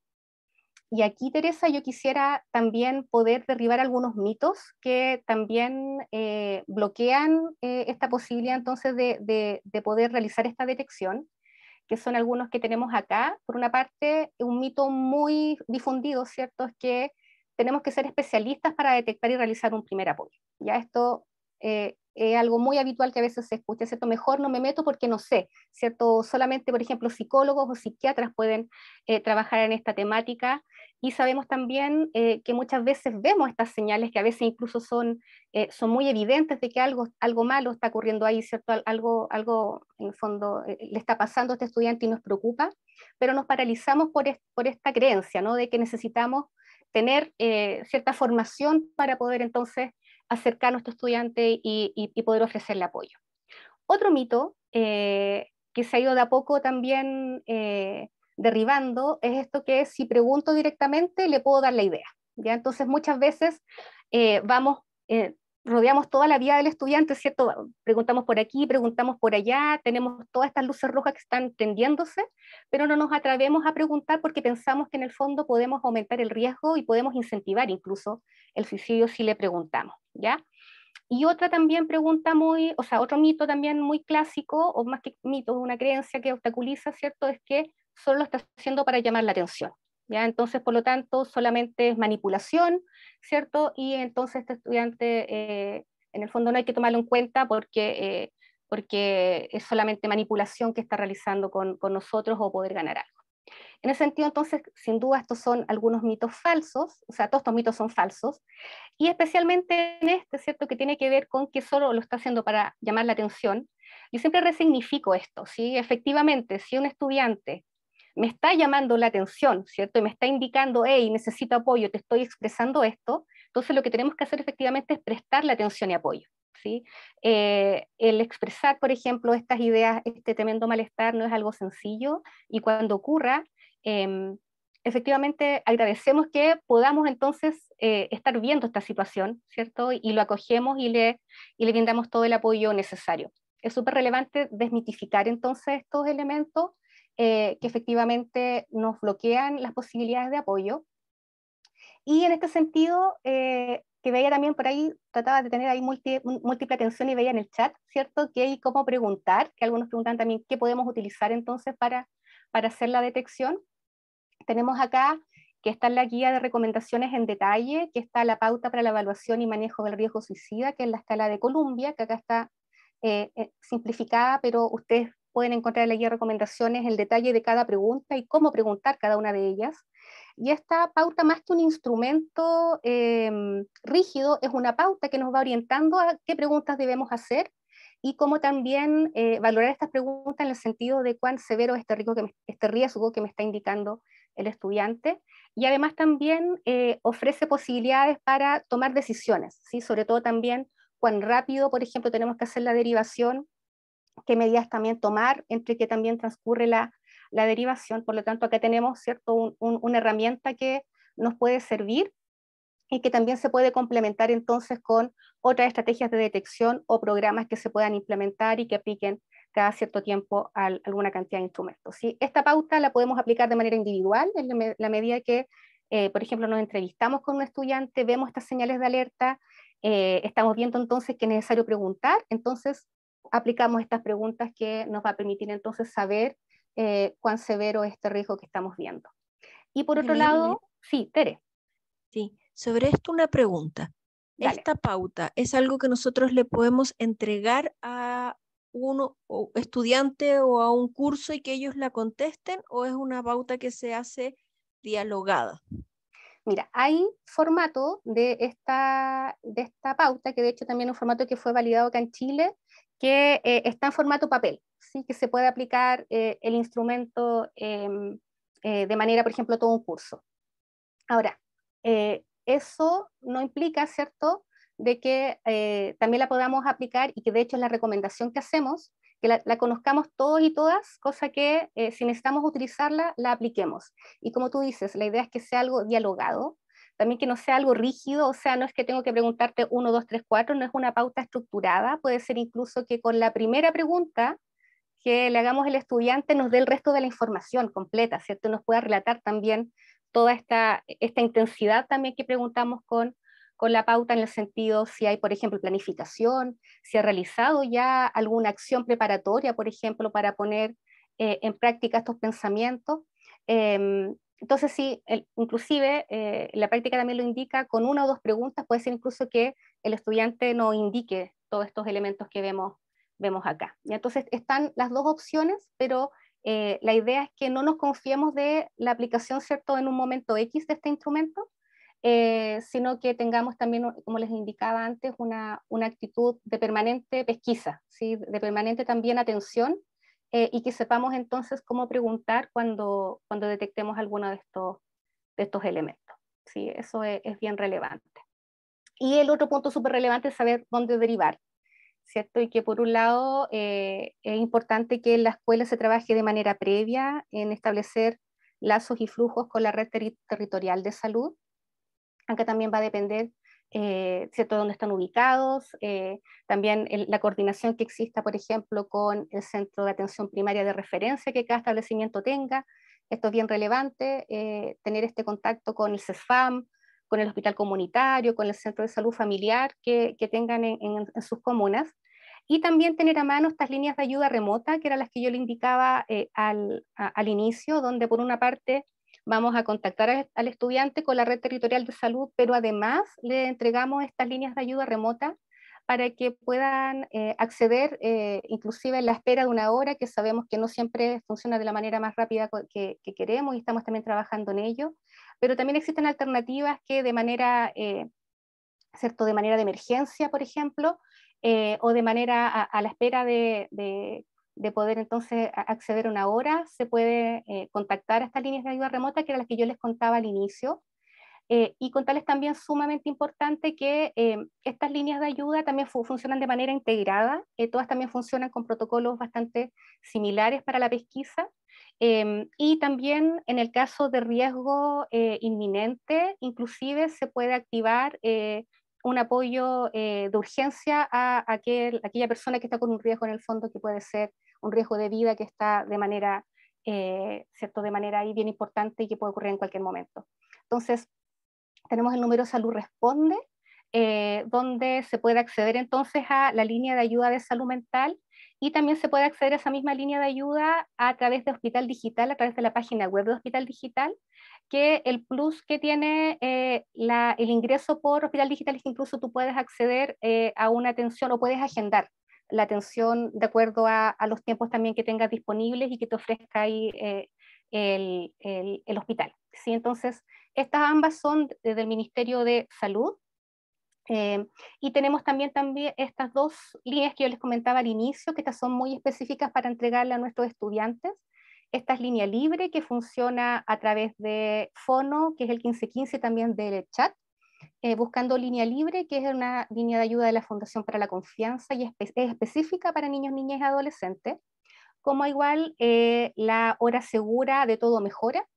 Y aquí, Teresa, yo quisiera también poder derribar algunos mitos que también eh, bloquean eh, esta posibilidad entonces de, poder realizar esta detección, que son algunos que tenemos acá. Por una parte, un mito muy difundido, ¿cierto? Es que tenemos que ser especialistas para detectar y realizar un primer apoyo. Ya esto eh, es algo muy habitual que a veces se escucha, ¿cierto? Mejor no me meto porque no sé, ¿cierto? Solamente, por ejemplo, psicólogos o psiquiatras pueden trabajar en esta temática y sabemos también eh, que muchas veces vemos estas señales que a veces incluso son, eh, son muy evidentes de que algo, algo malo está ocurriendo ahí, ¿cierto? Algo, algo en el fondo eh, le está pasando a este estudiante y nos preocupa, pero nos paralizamos por, por esta creencia, ¿no? De que necesitamos tener cierta formación para poder entonces acercar a nuestro estudiante y, y, poder ofrecerle apoyo. Otro mito que se ha ido de a poco también derribando es esto que si pregunto directamente le puedo dar la idea. ¿ya? Entonces muchas veces eh, vamos, eh, rodeamos toda la vida del estudiante, ¿cierto? Preguntamos por aquí, preguntamos por allá, tenemos todas estas luces rojas que están tendiéndose, pero no nos atrevemos a preguntar porque pensamos que en el fondo podemos aumentar el riesgo y podemos incentivar incluso el suicidio si le preguntamos, ¿ya? Y otra también pregunta muy, o sea, otro mito también muy clásico, o más que mito, una creencia que obstaculiza, ¿cierto? Es que solo lo está haciendo para llamar la atención. ¿ya? Entonces, por lo tanto, solamente es manipulación, ¿cierto? Y entonces este estudiante, eh, en el fondo, no hay que tomarlo en cuenta porque, eh, porque es solamente manipulación que está realizando con, con nosotros o poder ganar algo. En ese sentido, entonces, sin duda, estos son algunos mitos falsos, o sea, todos estos mitos son falsos, y especialmente en este, ¿cierto?, que tiene que ver con que solo lo está haciendo para llamar la atención. Yo siempre resignifico esto, ¿sí? Efectivamente, si un estudiante me está llamando la atención, ¿cierto? Y me está indicando, hey, necesito apoyo, te estoy expresando esto. Entonces lo que tenemos que hacer efectivamente es prestar la atención y apoyo. ¿sí? Eh, el expresar, por ejemplo, estas ideas, este tremendo malestar no es algo sencillo y cuando ocurra, em, efectivamente agradecemos que podamos entonces eh, estar viendo esta situación, ¿cierto? Y lo acogemos y le, y le brindamos todo el apoyo necesario. Es súper relevante desmitificar entonces estos elementos eh, que efectivamente nos bloquean las posibilidades de apoyo. Y en este sentido, eh, que veía también por ahí, trataba de tener ahí múltiple atención y veía en el chat, ¿cierto? Que hay cómo preguntar, que algunos preguntan también qué podemos utilizar entonces para, para hacer la detección. Tenemos acá que está la guía de recomendaciones en detalle, que está la pauta para la evaluación y manejo del riesgo suicida, que es la escala de Columbia, que acá está eh, simplificada, pero ustedes Pueden encontrar en la guía recomendaciones el detalle de cada pregunta y cómo preguntar cada una de ellas. Y esta pauta, más que un instrumento em, rígido, es una pauta que nos va orientando a qué preguntas debemos hacer y cómo también eh, valorar estas preguntas en el sentido de cuán severo es este, riesgo que me, este riesgo que me está indicando el estudiante. Y además también eh, ofrece posibilidades para tomar decisiones, ¿sí? sobre todo también cuán rápido, por ejemplo, tenemos que hacer la derivación qué medidas también tomar, entre que también transcurre la, derivación. Por lo tanto, acá tenemos ¿cierto? una herramienta que nos puede servir y que también se puede complementar entonces con otras estrategias de detección o programas que se puedan implementar y que apliquen cada cierto tiempo a alguna cantidad de instrumentos. ¿sí? Esta pauta la podemos aplicar de manera individual, en la, medida que, eh, por ejemplo, nos entrevistamos con un estudiante, vemos estas señales de alerta, eh, estamos viendo entonces que es necesario preguntar, entonces aplicamos estas preguntas que nos va a permitir entonces saber eh, cuán severo es este riesgo que estamos viendo. Y por otro lado, sí, Tere. Sí, sobre esto una pregunta. ¿Esta pauta es algo que nosotros le podemos entregar a uno estudiante o a un curso y que ellos la contesten o es una pauta que se hace dialogada? Mira, hay formato de esta, de esta pauta, que de hecho también es un formato que fue validado acá en Chile que eh, está en formato papel, ¿sí? que se puede aplicar eh, el instrumento em, eh, de manera, por ejemplo, todo un curso. Ahora, eso no implica, ¿cierto?, de que también la podamos aplicar y que de hecho es la recomendación que hacemos, que la, conozcamos todos y todas, cosa que si necesitamos utilizarla, la apliquemos. Y como tú dices, la idea es que sea algo dialogado, también que no sea algo rígido, o sea, no es que tengo que preguntarte 1, 2, 3, 4, no es una pauta estructurada, puede ser incluso que con la primera pregunta que le hagamos al estudiante nos dé el resto de la información completa, ¿cierto? Nos pueda relatar también toda esta, esta intensidad también que preguntamos con, la pauta en el sentido si hay, por ejemplo, planificación, si ha realizado ya alguna acción preparatoria, por ejemplo, para poner eh, en práctica estos pensamientos. Em, entonces, sí, inclusive eh, la práctica también lo indica, con una o dos preguntas puede ser incluso que el estudiante no indique todos estos elementos que vemos, vemos acá. Y entonces están las dos opciones, pero eh, la idea es que no nos confiemos de la aplicación, ¿cierto?, en un momento X de este instrumento, eh, sino que tengamos también, como les indicaba antes, una, actitud de permanente pesquisa, ¿sí? de permanente también atención eh, y que sepamos entonces cómo preguntar cuando, cuando detectemos alguno de estos, de estos elementos. ¿sí? Eso es, bien relevante. Y el otro punto súper relevante es saber dónde derivar, ¿cierto? Y que por un lado eh, es importante que la escuela se trabaje de manera previa en establecer lazos y flujos con la red territorial de salud, aunque también va a depender eh, ¿cierto? dónde están ubicados, eh, también la coordinación que exista, por ejemplo, con el centro de atención primaria de referencia que cada establecimiento tenga. Esto es bien relevante, eh, tener este contacto con el CESFAM, con el hospital comunitario, con el centro de salud familiar que, tengan en, sus comunas. Y también tener a mano estas líneas de ayuda remota, que eran las que yo le indicaba al, al inicio, donde por una parte Vamos a contactar al estudiante con la red territorial de salud, pero además le entregamos estas líneas de ayuda remota para que puedan eh, acceder, eh, inclusive en la espera de una hora, que sabemos que no siempre funciona de la manera más rápida que, queremos y estamos también trabajando en ello, pero también existen alternativas que de manera, eh, ¿cierto? De manera de emergencia, por ejemplo, o de manera a, la espera de de poder entonces acceder una hora, se puede eh, contactar a estas líneas de ayuda remota, que eran las que yo les contaba al inicio. Eh, y contarles también sumamente importante que eh, estas líneas de ayuda también funcionan de manera integrada, todas también funcionan con protocolos bastante similares para la pesquisa. Em, y también en el caso de riesgo inminente, inclusive se puede activar un apoyo de urgencia a, a aquella persona que está con un riesgo en el fondo que puede ser un riesgo de vida que está de manera, eh, ¿cierto? De manera ahí bien importante y que puede ocurrir en cualquier momento. Entonces, tenemos el número Salud Responde, eh, donde se puede acceder entonces a la línea de ayuda de salud mental y también se puede acceder a esa misma línea de ayuda a través de Hospital Digital, a través de la página web de Hospital Digital, que el plus que tiene eh, la, el ingreso por Hospital Digital es que incluso tú puedes acceder a una atención o puedes agendar la atención de acuerdo a, los tiempos también que tengas disponibles y que te ofrezca ahí eh, el, hospital. ¿sí? Entonces, estas ambas son del Ministerio de Salud. Eh, y tenemos también, también estas dos líneas que yo les comentaba al inicio, que estas son muy específicas para entregarle a nuestros estudiantes. Esta es línea libre que funciona a través de Fono, que es el 1515 también del chat. Eh, buscando Línea Libre, que es una línea de ayuda de la Fundación para la Confianza y es específica para niños, niñas y adolescentes, como igual eh, la hora segura de todo mejora.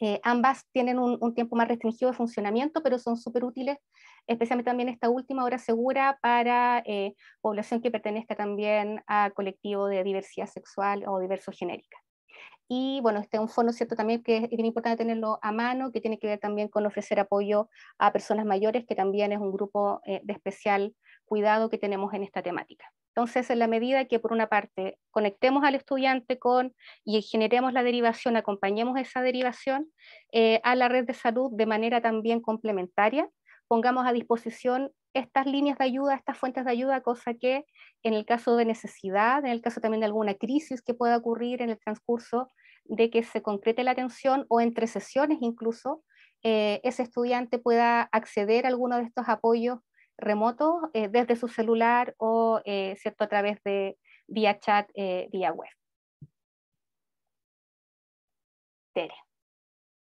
Eh, ambas tienen un, tiempo más restringido de funcionamiento, pero son súper útiles, especialmente también esta última hora segura para población que pertenezca también a colectivo de diversidad sexual o diverso genérica. Y bueno, este es un fondo, ¿cierto? También que es importante tenerlo a mano, que tiene que ver también con ofrecer apoyo a personas mayores, que también es un grupo eh, de especial cuidado que tenemos en esta temática. Entonces, en la medida que, por una parte, conectemos al estudiante con y generemos la derivación, acompañemos esa derivación eh, a la red de salud de manera también complementaria, pongamos a disposición estas líneas de ayuda, estas fuentes de ayuda, cosa que en el caso de necesidad, en el caso también de alguna crisis que pueda ocurrir en el transcurso de que se concrete la atención o entre sesiones incluso, eh, ese estudiante pueda acceder a alguno de estos apoyos remotos eh, desde su celular o eh, cierto, a través de vía chat, vía web. Tere.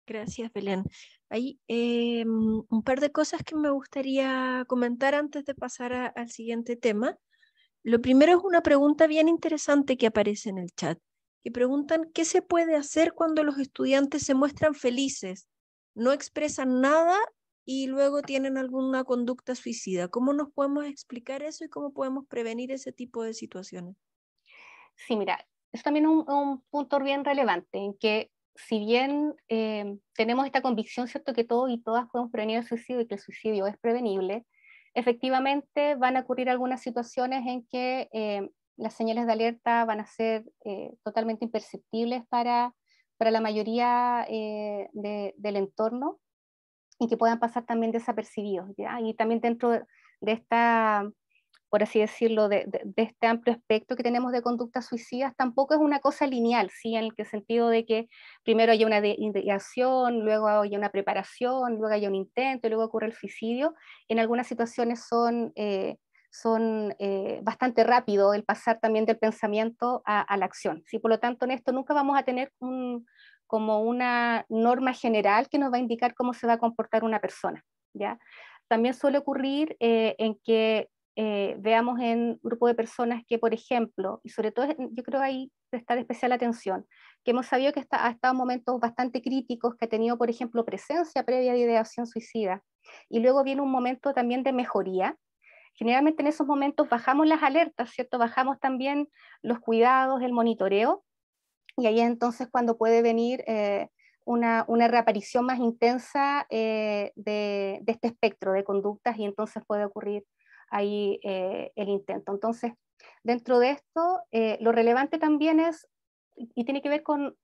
Gracias, Belén. Hay eh, un par de cosas que me gustaría comentar antes de pasar al siguiente tema. Lo primero es una pregunta bien interesante que aparece en el chat, que preguntan qué se puede hacer cuando los estudiantes se muestran felices, no expresan nada y luego tienen alguna conducta suicida. ¿Cómo nos podemos explicar eso y cómo podemos prevenir ese tipo de situaciones? Sí, mira, es también un, un punto bien relevante en que si bien eh, tenemos esta convicción, ¿cierto?, que todos y todas podemos prevenir el suicidio y que el suicidio es prevenible, efectivamente van a ocurrir algunas situaciones en que eh, las señales de alerta van a ser eh, totalmente imperceptibles para, la mayoría del entorno y que puedan pasar también desapercibidos. Y también dentro de esta por así decirlo, de, este amplio aspecto que tenemos de conductas suicidas, tampoco es una cosa lineal, ¿sí? en el sentido de que primero hay una ideación, luego hay una preparación, luego hay un intento, y luego ocurre el suicidio. En algunas situaciones son, eh, son eh, bastante rápido el pasar también del pensamiento a, la acción. ¿sí? Por lo tanto, en esto nunca vamos a tener como una norma general que nos va a indicar cómo se va a comportar una persona. ¿ya? También suele ocurrir eh, en que eh, veamos en grupo de personas que, por ejemplo, y sobre todo eh, yo creo ahí prestar especial atención, que hemos sabido que ha estado en momentos bastante críticos, que ha tenido, por ejemplo, presencia previa de ideación suicida, y luego viene un momento también de mejoría. Generalmente en esos momentos bajamos las alertas, ¿cierto? Bajamos también los cuidados, el monitoreo, y ahí es entonces cuando puede venir eh, una, una, reaparición más intensa de este espectro de conductas y entonces puede ocurrir ahí eh, el intento. Entonces, dentro de esto, eh, lo relevante también es, y tiene que ver con,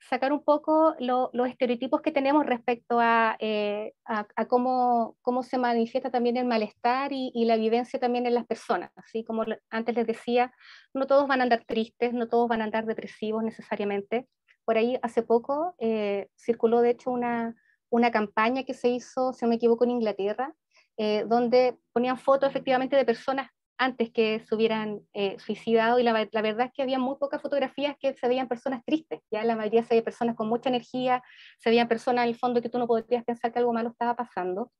sacar un poco los estereotipos que tenemos respecto eh, a, cómo, cómo, se manifiesta también el malestar y, la vivencia también en las personas. Así como antes les decía, no todos van a andar tristes, no todos van a andar depresivos necesariamente. Por ahí hace poco circuló, de hecho, una, una campaña que se hizo, si no me equivoco, en Inglaterra, eh, donde ponían fotos efectivamente de personas antes que se hubieran eh, suicidado y la, verdad es que había muy pocas fotografías que se veían personas tristes, ya la mayoría se veían personas con mucha energía, se veían personas en el fondo que tú no podrías pensar que algo malo estaba pasando.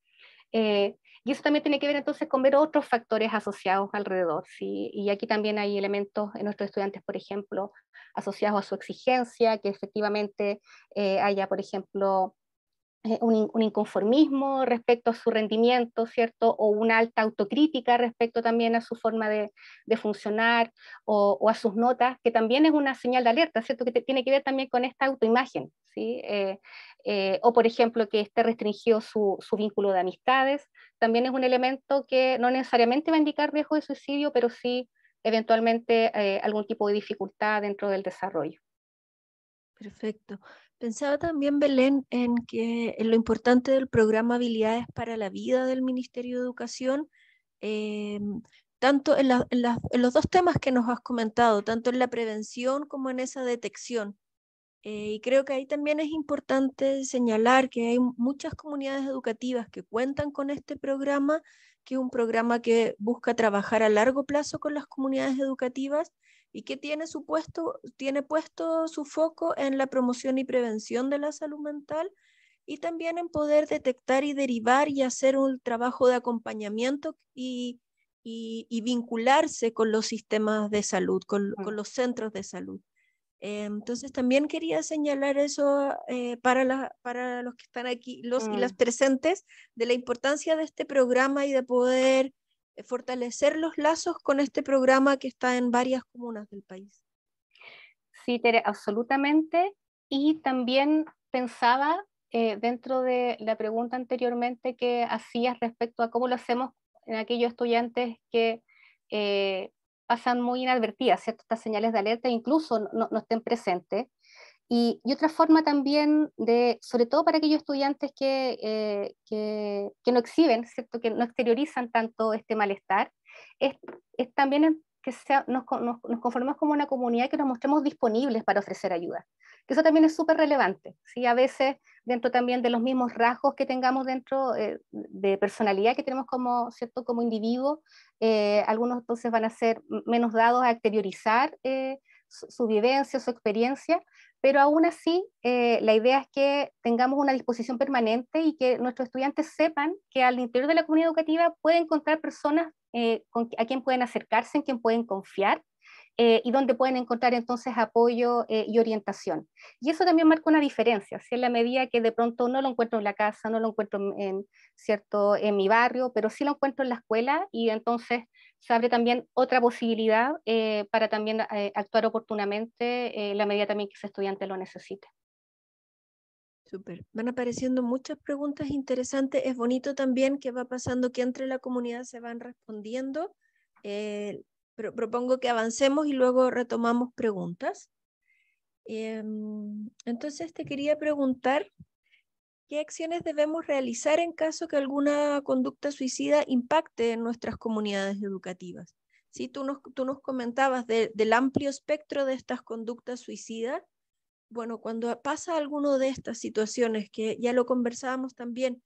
Eh, y eso también tiene que ver entonces con ver otros factores asociados alrededor. Y aquí también hay elementos en nuestros estudiantes, por ejemplo, asociados a su exigencia, que efectivamente haya, por ejemplo, eh, un, inconformismo respecto a su rendimiento, ¿cierto? O una alta autocrítica respecto también a su forma de, funcionar o, a sus notas, que también es una señal de alerta, ¿cierto? Que tiene que ver también con esta autoimagen, ¿sí? Eh, eh, o por ejemplo que esté restringido su, vínculo de amistades, también es un elemento que no necesariamente va a indicar riesgo de suicidio, pero sí eventualmente algún tipo de dificultad dentro del desarrollo. Perfecto. Pensaba también, Belén, en que lo importante del programa Habilidades para la Vida del Ministerio de Educación, eh, tanto en, los dos temas que nos has comentado, tanto en la prevención como en esa detección. Eh, y creo que ahí también es importante señalar que hay muchas comunidades educativas que cuentan con este programa, que es un programa que busca trabajar a largo plazo con las comunidades educativas y que tiene, su puesto, tiene puesto su foco en la promoción y prevención de la salud mental y también en poder detectar y derivar y hacer un trabajo de acompañamiento y, y, vincularse con los sistemas de salud, con, los centros de salud. Eh, entonces también quería señalar eso eh, para, la, para los que están aquí, los y mm. las presentes, de la importancia de este programa y de poder eh, fortalecer los lazos con este programa que está en varias comunas del país. Sí, Tere, absolutamente. Y también pensaba eh, dentro de la pregunta anteriormente que hacías respecto a cómo lo hacemos en aquellos estudiantes que eh, pasan muy inadvertidas, ciertas Estas señales de alerta incluso no estén presentes. Y, otra forma también de, sobre todo para aquellos estudiantes eh, que, que, no exhiben, ¿cierto? que no exteriorizan tanto este malestar, es, es también que sea, nos, nos, nos, conformemos como una comunidad que nos mostremos disponibles para ofrecer ayuda. Que eso también es súper relevante. A veces, dentro también de los mismos rasgos que tengamos dentro eh, de personalidad que tenemos como, ¿cierto? como individuo, eh, algunos entonces van a ser menos dados a exteriorizar eh, su, vivencia, su experiencia, pero aún así eh, la idea es que tengamos una disposición permanente y que nuestros estudiantes sepan que al interior de la comunidad educativa pueden encontrar personas eh, a quien pueden acercarse, en quien pueden confiar eh, y donde pueden encontrar entonces apoyo y orientación. Y eso también marca una diferencia, si en la medida que de pronto no lo encuentro en la casa, no lo encuentro ¿cierto? en mi barrio, pero sí lo encuentro en la escuela y entonces se abre también otra posibilidad eh, para también eh, actuar oportunamente eh, la medida también que ese estudiante lo necesite. Súper. Van apareciendo muchas preguntas interesantes. Es bonito también que va pasando que entre la comunidad se van respondiendo. propongo que avancemos y luego retomamos preguntas. Em, entonces te quería preguntar ¿Qué acciones debemos realizar en caso que alguna conducta suicida impacte en nuestras comunidades educativas? ¿Sí? Tú, nos, tú nos comentabas del amplio espectro de estas conductas suicidas. Bueno, cuando pasa alguno de estas situaciones, que ya lo conversábamos también,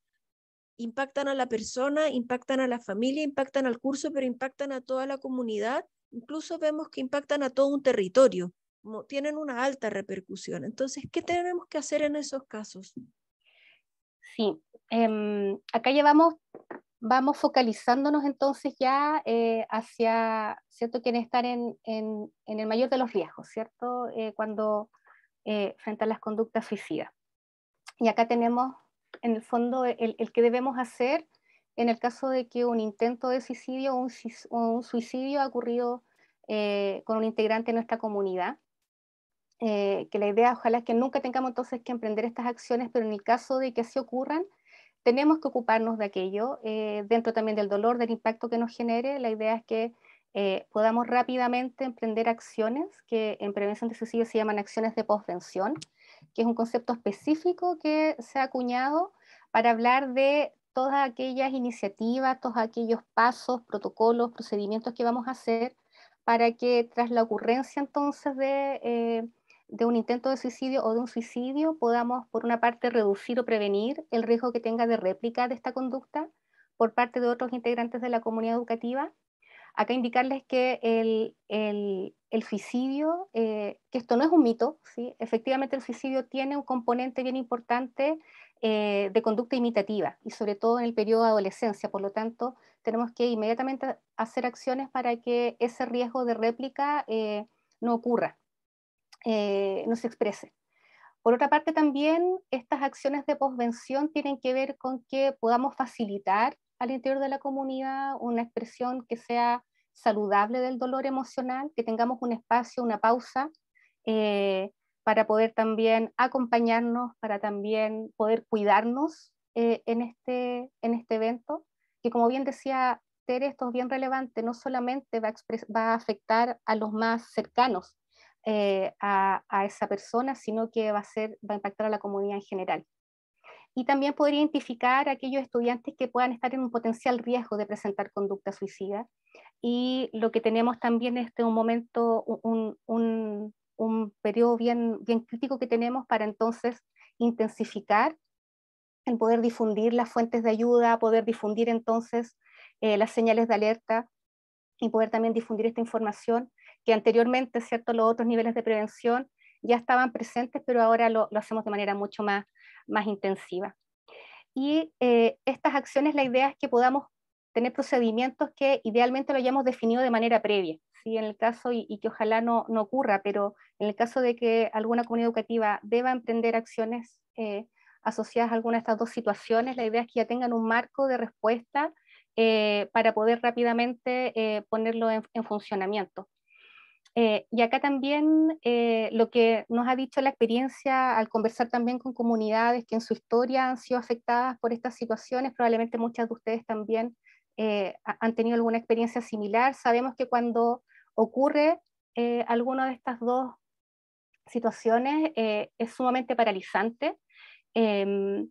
impactan a la persona, impactan a la familia, impactan al curso, pero impactan a toda la comunidad, incluso vemos que impactan a todo un territorio, tienen una alta repercusión. Entonces, ¿qué tenemos que hacer en esos casos? Sí, em, acá llevamos, vamos focalizándonos entonces ya eh, hacia, ¿cierto? Quienes están en, en, en, el mayor de los riesgos, ¿cierto? Eh, cuando eh, frente a las conductas suicidas. Y acá tenemos en el fondo el, el, que debemos hacer en el caso de que un intento de suicidio o un, un, suicidio ha ocurrido con un integrante de nuestra comunidad. Eh, que la idea ojalá es que nunca tengamos entonces que emprender estas acciones, pero en el caso de que se ocurran, tenemos que ocuparnos de aquello, eh, dentro también del dolor, del impacto que nos genere. La idea es que eh, podamos rápidamente emprender acciones que en prevención de suicidio se llaman acciones de postvención que es un concepto específico que se ha acuñado para hablar de todas aquellas iniciativas, todos aquellos pasos, protocolos, procedimientos que vamos a hacer para que tras la ocurrencia entonces de de un intento de suicidio o de un suicidio podamos, por una parte, reducir o prevenir el riesgo que tenga de réplica de esta conducta por parte de otros integrantes de la comunidad educativa. Acá indicarles que el, suicidio, eh, que esto no es un mito, ¿sí? efectivamente el suicidio tiene un componente bien importante eh, de conducta imitativa y sobre todo en el periodo de adolescencia. Por lo tanto, tenemos que inmediatamente hacer acciones para que ese riesgo de réplica eh, no ocurra. Eh, nos exprese. Por otra parte, también estas acciones de posvención tienen que ver con que podamos facilitar al interior de la comunidad una expresión que sea saludable del dolor emocional, que tengamos un espacio, una pausa, eh, para poder también acompañarnos, para también poder cuidarnos eh, en, este, en este evento, que como bien decía Tere, esto es bien relevante, no solamente va a afectar a los más cercanos, eh, a, esa persona, sino que va a, impactar a la comunidad en general. Y también poder identificar a aquellos estudiantes que puedan estar en un potencial riesgo de presentar conducta suicida. Y lo que tenemos también es este un momento, un, periodo bien, crítico que tenemos para entonces intensificar el poder difundir las fuentes de ayuda, poder difundir entonces eh, las señales de alerta y poder también difundir esta información que anteriormente, ¿cierto? Los otros niveles de prevención ya estaban presentes, pero ahora lo, hacemos de manera mucho más, intensiva. Y eh, estas acciones, la idea es que podamos tener procedimientos que idealmente lo hayamos definido de manera previa, en el caso, y, que ojalá no, ocurra, pero en el caso de que alguna comunidad educativa deba emprender acciones eh, asociadas a alguna de estas dos situaciones, la idea es que ya tengan un marco de respuesta eh, para poder rápidamente ponerlo en, funcionamiento. Eh, y acá también eh, lo que nos ha dicho la experiencia al conversar también con comunidades que en su historia han sido afectadas por estas situaciones, probablemente muchas de ustedes también eh, han tenido alguna experiencia similar. Sabemos que cuando ocurre alguna de estas dos situaciones es sumamente paralizante, em,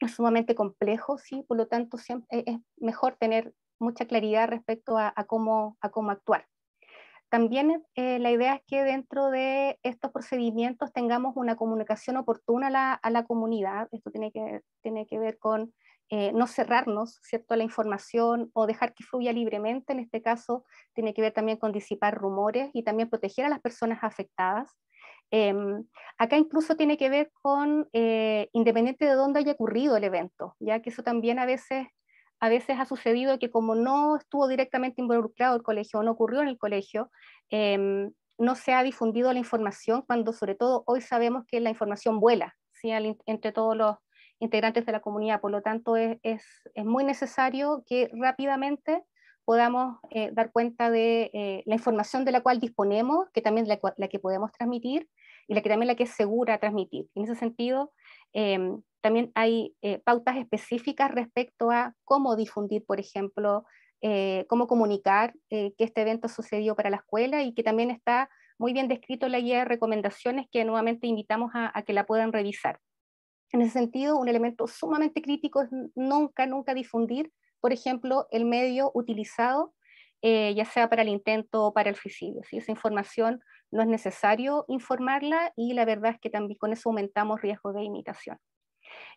es sumamente complejo, ¿sí? por lo tanto siempre es mejor tener mucha claridad respecto a cómo, a cómo actuar. También eh, la idea es que dentro de estos procedimientos tengamos una comunicación oportuna a la, comunidad. Esto tiene que, tiene que ver con eh, no cerrarnos ¿cierto? a la información o dejar que fluya libremente. En este caso, tiene que ver también con disipar rumores y también proteger a las personas afectadas. Em, acá incluso tiene que ver con, eh, independiente de dónde haya ocurrido el evento, ya que eso también a veces a veces ha sucedido que como no estuvo directamente involucrado el colegio o no ocurrió en el colegio, em, no se ha difundido la información cuando sobre todo hoy sabemos que la información vuela entre todos los integrantes de la comunidad. Por lo tanto, es, muy necesario que rápidamente podamos eh, dar cuenta de eh, la información de la cual disponemos, que también la, la, que podemos transmitir y la que también la que es segura transmitir. En ese sentido, Em, también hay eh, pautas específicas respecto a cómo difundir, por ejemplo, eh, cómo comunicar eh, que este evento sucedió para la escuela y que también está muy bien descrito en la guía de recomendaciones que nuevamente invitamos a, que la puedan revisar. En ese sentido, un elemento sumamente crítico es nunca, nunca difundir, por ejemplo, el medio utilizado ya sea para el intento o para el suicidio. Si Esa información no es necesario informarla y la verdad es que también con eso aumentamos riesgo de imitación.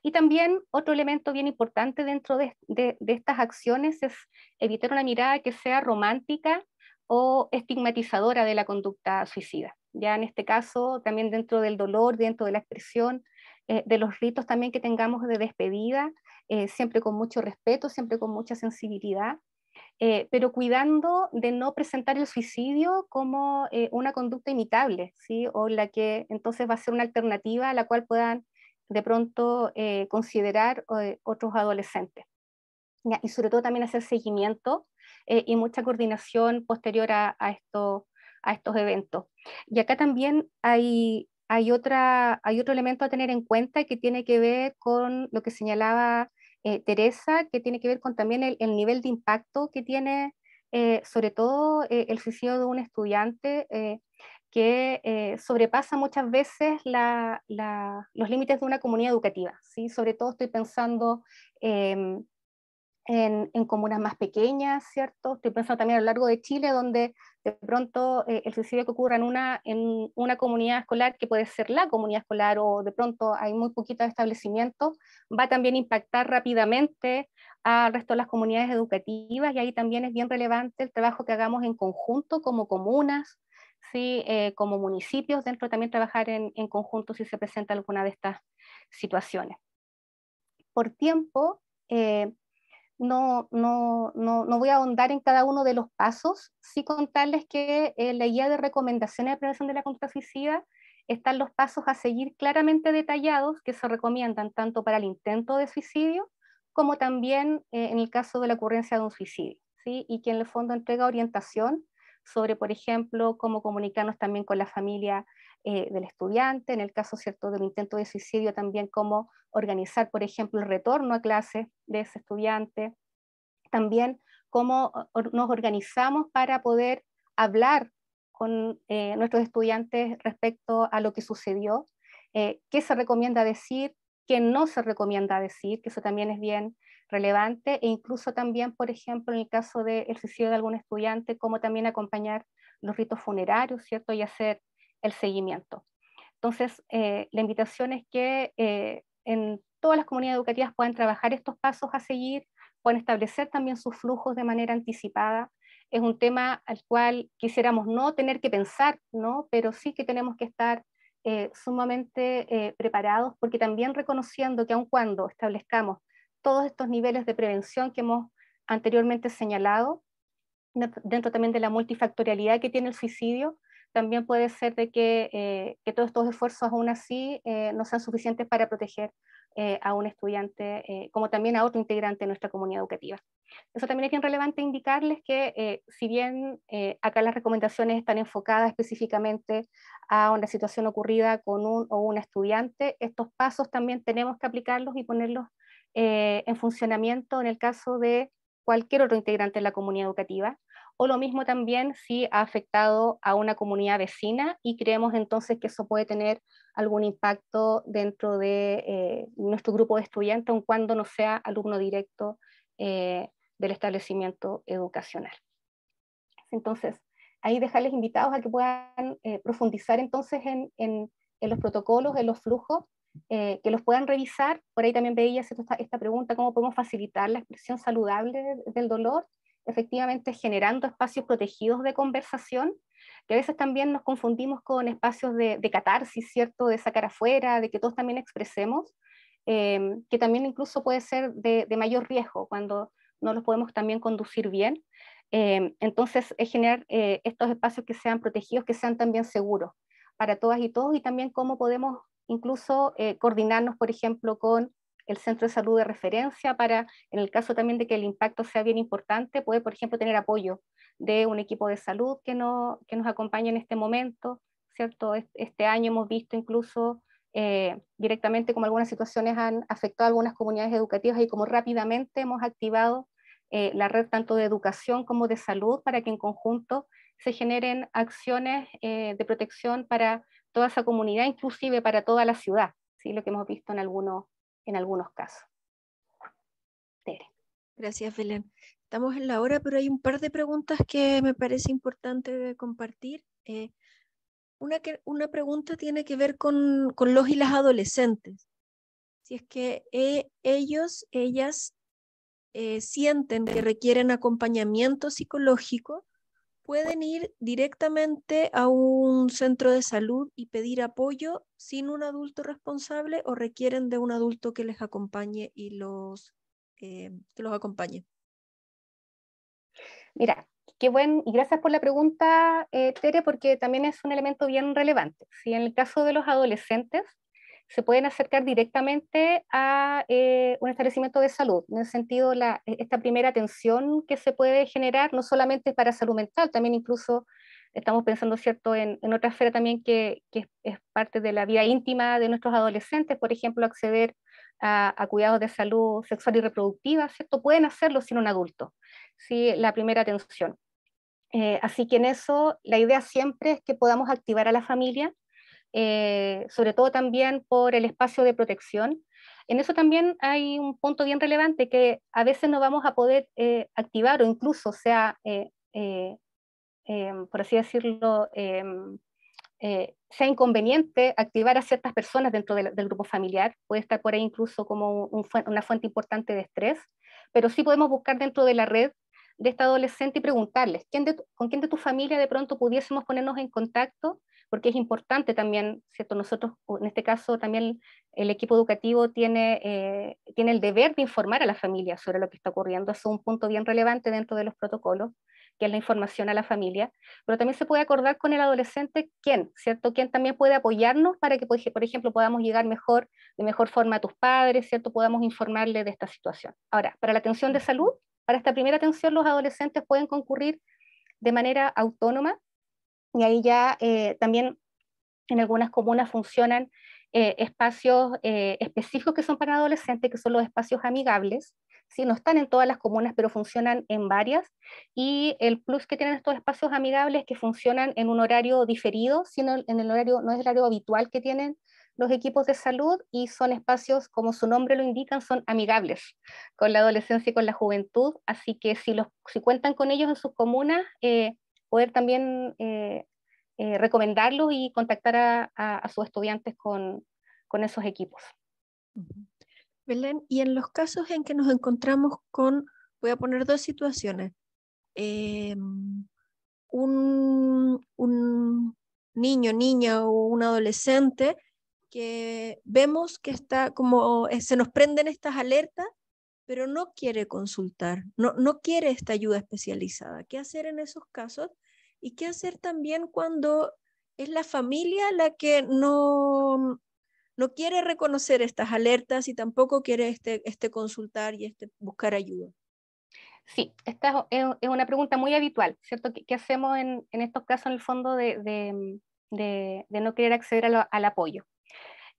Y también otro elemento bien importante dentro de, estas acciones es evitar una mirada que sea romántica o estigmatizadora de la conducta suicida. Ya en este caso, también dentro del dolor, dentro de la expresión, eh, de los ritos también que tengamos de despedida, eh, siempre con mucho respeto, siempre con mucha sensibilidad, eh, pero cuidando de no presentar el suicidio como eh, una conducta imitable, ¿sí? o la que entonces va a ser una alternativa a la cual puedan de pronto eh, considerar otros adolescentes. Y sobre todo también hacer seguimiento y mucha coordinación posterior a, a, estos eventos. Y acá también hay, otra, hay otro elemento a tener en cuenta que tiene que ver con lo que señalaba eh, Teresa, que tiene que ver con también el, nivel de impacto que tiene, eh, sobre todo, eh, el suicidio de un estudiante que sobrepasa muchas veces los límites de una comunidad educativa. ¿sí? Sobre todo estoy pensando em, en, comunas más pequeñas, ¿cierto? Estoy pensando también a lo largo de Chile, donde de pronto eh, el suicidio que ocurra en una, en una comunidad escolar, que puede ser la comunidad escolar o de pronto hay muy poquitos establecimientos, va también a impactar rápidamente al resto de las comunidades educativas y ahí también es bien relevante el trabajo que hagamos en conjunto como comunas, ¿sí? Eh, como municipios, dentro también trabajar en, en conjunto si se presenta alguna de estas situaciones. Por tiempo, eh, no, voy a ahondar en cada uno de los pasos, sí contarles que eh, la guía de recomendaciones de prevención de la conducta suicida están los pasos a seguir claramente detallados que se recomiendan tanto para el intento de suicidio como también eh, en el caso de la ocurrencia de un suicidio, y que en el fondo entrega orientación sobre, por ejemplo, cómo comunicarnos también con la familia eh, del estudiante, en el caso cierto del intento de suicidio también cómo organizar, por ejemplo, el retorno a clase de ese estudiante, también cómo ah, nos organizamos para poder hablar con eh, nuestros estudiantes respecto a lo que sucedió, eh, qué se recomienda decir, qué no se recomienda decir, que eso también es bien relevante, e incluso también, por ejemplo, en el caso del suicidio de algún estudiante, cómo también acompañar los ritos funerarios, ¿cierto? Y hacer el seguimiento. Entonces, eh, la invitación es que eh, en todas las comunidades educativas puedan trabajar estos pasos a seguir, puedan establecer también sus flujos de manera anticipada. Es un tema al cual quisiéramos no tener que pensar, ¿no? pero sí que tenemos que estar eh, sumamente preparados, porque también reconociendo que aun cuando establezcamos todos estos niveles de prevención que hemos anteriormente señalado, dentro también de la multifactorialidad que tiene el suicidio, también puede ser de eh, que, todos estos esfuerzos aún así eh, no sean suficientes para proteger eh, a un estudiante, como también a otro integrante de nuestra comunidad educativa. Eso también es bien relevante indicarles que si bien acá las recomendaciones están enfocadas específicamente a una situación ocurrida con un o una estudiante, estos pasos también tenemos que aplicarlos y ponerlos en funcionamiento en el caso de cualquier otro integrante de la comunidad educativa o lo mismo también si ha afectado a una comunidad vecina y creemos entonces que eso puede tener algún impacto dentro de eh, nuestro grupo de estudiantes, aun cuando no sea alumno directo eh, del establecimiento educacional. Entonces, ahí dejarles invitados a que puedan eh, profundizar entonces en, los protocolos, en los flujos, que los puedan revisar. Por ahí también veía esta, esta pregunta, ¿cómo podemos facilitar la expresión saludable del dolor? efectivamente generando espacios protegidos de conversación, que a veces también nos confundimos con espacios de, de catarsis, ¿cierto? De sacar afuera, de que todos también expresemos, em, que también incluso puede ser de, de, mayor riesgo cuando no los podemos también conducir bien. Em, entonces, es generar eh, estos espacios que sean protegidos, que sean también seguros para todas y todos, y también cómo podemos incluso eh, coordinarnos, por ejemplo, con el centro de salud de referencia para, en el caso también de que el impacto sea bien importante, puede, por ejemplo, tener apoyo de un equipo de salud que, no, que nos acompañe en este momento, ¿cierto? Este año hemos visto incluso eh, directamente como algunas situaciones han afectado a algunas comunidades educativas y como rápidamente hemos activado eh, la red tanto de educación como de salud para que en conjunto se generen acciones eh, de protección para toda esa comunidad, inclusive para toda la ciudad, ¿sí? lo que hemos visto en algunos en algunos casos. Gracias, Belén. Estamos en la hora, pero hay un par de preguntas que me parece importante compartir. Eh, una, pregunta tiene que ver con, los y las adolescentes. Si es que eh, ellos, ellas eh, sienten que requieren acompañamiento psicológico pueden ir directamente a un centro de salud y pedir apoyo sin un adulto responsable o requieren de un adulto que les acompañe y los, eh, los acompañe? Mira, qué buen, y gracias por la pregunta, eh, Tere, porque también es un elemento bien relevante. Si en el caso de los adolescentes, se pueden acercar directamente a eh, un establecimiento de salud. En el sentido, la, e, esta primera atención que se puede generar, no solamente para salud mental, también incluso estamos pensando cierto en, en otra esfera también que, es, parte de la vida íntima de nuestros adolescentes, por ejemplo, acceder a, cuidados de salud sexual y reproductiva, ¿cierto? Pueden hacerlo sin un adulto, ¿sí? La primera atención. Eh, así que en eso la idea siempre es que podamos activar a la familia eh, sobre todo también por el espacio de protección. En eso también hay un punto bien relevante que a veces no vamos a poder eh, activar o incluso, sea, eh, em, por así decirlo, em, sea inconveniente activar a ciertas personas dentro del grupo familiar, puede estar por ahí incluso como una fuente importante de estrés, pero sí podemos buscar dentro de la red de esta adolescente y preguntarles, ¿con quién de tu familia de pronto pudiésemos ponernos en contacto porque es importante también, ¿cierto? Nosotros, en este caso, también el equipo educativo tiene, eh, tiene el deber de informar a la familia sobre lo que está ocurriendo. es un punto bien relevante dentro de los protocolos, que es la información a la familia. Pero también se puede acordar con el adolescente quién, ¿cierto? Quién también puede apoyarnos para que, por ejemplo, podamos llegar mejor, de mejor forma a tus padres, ¿cierto? Podamos informarle de esta situación. Ahora, para la atención de salud, para esta primera atención, los adolescentes pueden concurrir de manera autónoma y ahí ya eh, también en algunas comunas funcionan eh, espacios eh, específicos que son para adolescentes, que son los espacios amigables. si No están en todas las comunas, pero funcionan en varias. Y el plus que tienen estos espacios amigables es que funcionan en un horario diferido, sino en el horario, no es el horario habitual que tienen los equipos de salud y son espacios, como su nombre lo indica, son amigables con la adolescencia y con la juventud. Así que si, los, si cuentan con ellos en sus comunas, poder también eh, eh, recomendarlos y contactar a, a, sus estudiantes con, con, esos equipos. Belén, y en los casos en que nos encontramos con, voy a poner dos situaciones, eh, un, un niño, niña o un adolescente que vemos que está como, eh, se nos prenden estas alertas pero no quiere consultar, no, no quiere esta ayuda especializada. ¿Qué hacer en esos casos? ¿Y qué hacer también cuando es la familia la que no, no quiere reconocer estas alertas y tampoco quiere este, este consultar y este buscar ayuda? Sí, esta es una pregunta muy habitual, ¿cierto? ¿Qué, hacemos en, en, estos casos en el fondo de, de, no querer acceder al apoyo?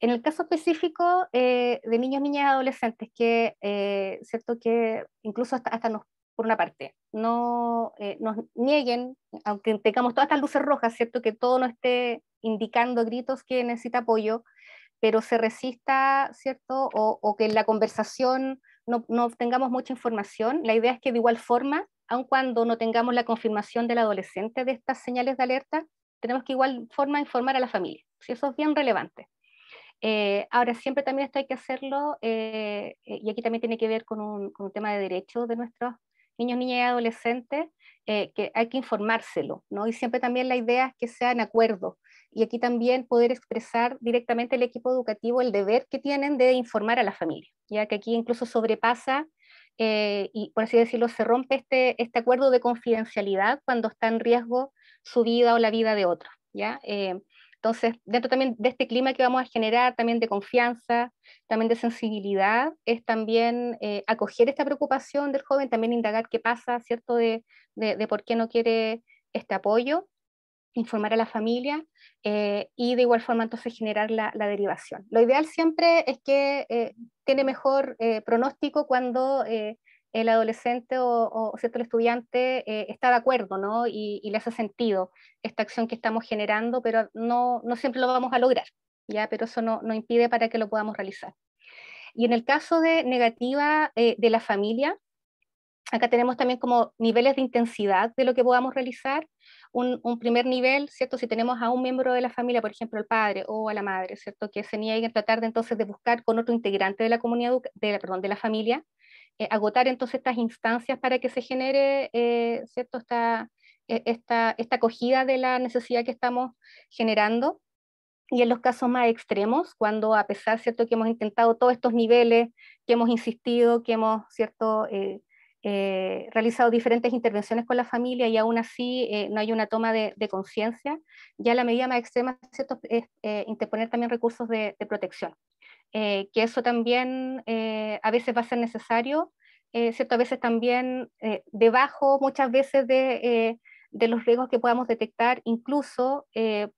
En el caso específico eh, de niños, niñas y adolescentes, que eh, cierto que incluso hasta, nos, por una parte, no eh, nos nieguen, aunque tengamos todas estas luces rojas, cierto que todo no esté indicando gritos que necesita apoyo, pero se resista, cierto, o, que en la conversación no, no mucha información. La idea es que de igual forma, aun cuando no tengamos la confirmación del adolescente de estas señales de alerta, tenemos que igual forma informar a la familia. Si eso es bien relevante. Eh, ahora, siempre también esto hay que hacerlo, eh, eh, y aquí también tiene que ver con un, tema de derechos de nuestros niños, niñas y adolescentes, que hay que informárselo, ¿no? Y siempre también la idea es que sean en acuerdo. Y aquí también poder expresar directamente al equipo educativo el deber que tienen de informar a la familia, ya que aquí incluso sobrepasa, y por así decirlo, se rompe este, este acuerdo de confidencialidad cuando está en riesgo su vida o la vida de otro, ¿ya? Entonces, dentro también de este clima que vamos a generar, también de confianza, también de sensibilidad, es también eh, acoger esta preocupación del joven, también indagar qué pasa, ¿cierto? De, por qué no quiere este apoyo, informar a la familia eh, y de igual forma entonces generar la, derivación. Lo ideal siempre es que eh, tiene mejor pronóstico cuando el adolescente o, cierto, el estudiante eh, está de acuerdo, ¿no? Y, le hace sentido esta acción que estamos generando, pero no, no siempre lo vamos a lograr, ¿ya? Pero eso no, no impide para que lo podamos realizar. Y en el caso de negativa eh, de la familia, acá tenemos también como niveles de intensidad de lo que podamos realizar. Un, primer nivel, ¿cierto? Si tenemos a un miembro de la familia, por ejemplo, al padre o a la madre, ¿cierto? Que se niegue a tratar de entonces de buscar con otro integrante de la comunidad, de, perdón, de la familia, eh, agotar entonces estas instancias para que se genere eh, ¿cierto? E, esta, esta, acogida de la necesidad que estamos generando. Y en los casos más extremos, cuando a pesar ¿cierto? que hemos intentado todos estos niveles, que hemos insistido, que hemos ¿cierto? Eh, realizado diferentes intervenciones con la familia y aún así no hay una toma de, conciencia, ya la medida más extrema ¿cierto? es interponer también recursos de protección. Eh, que eso también eh, a veces va a ser necesario, eh, ¿cierto? A veces también debajo muchas veces de, de, los riesgos que podamos detectar, incluso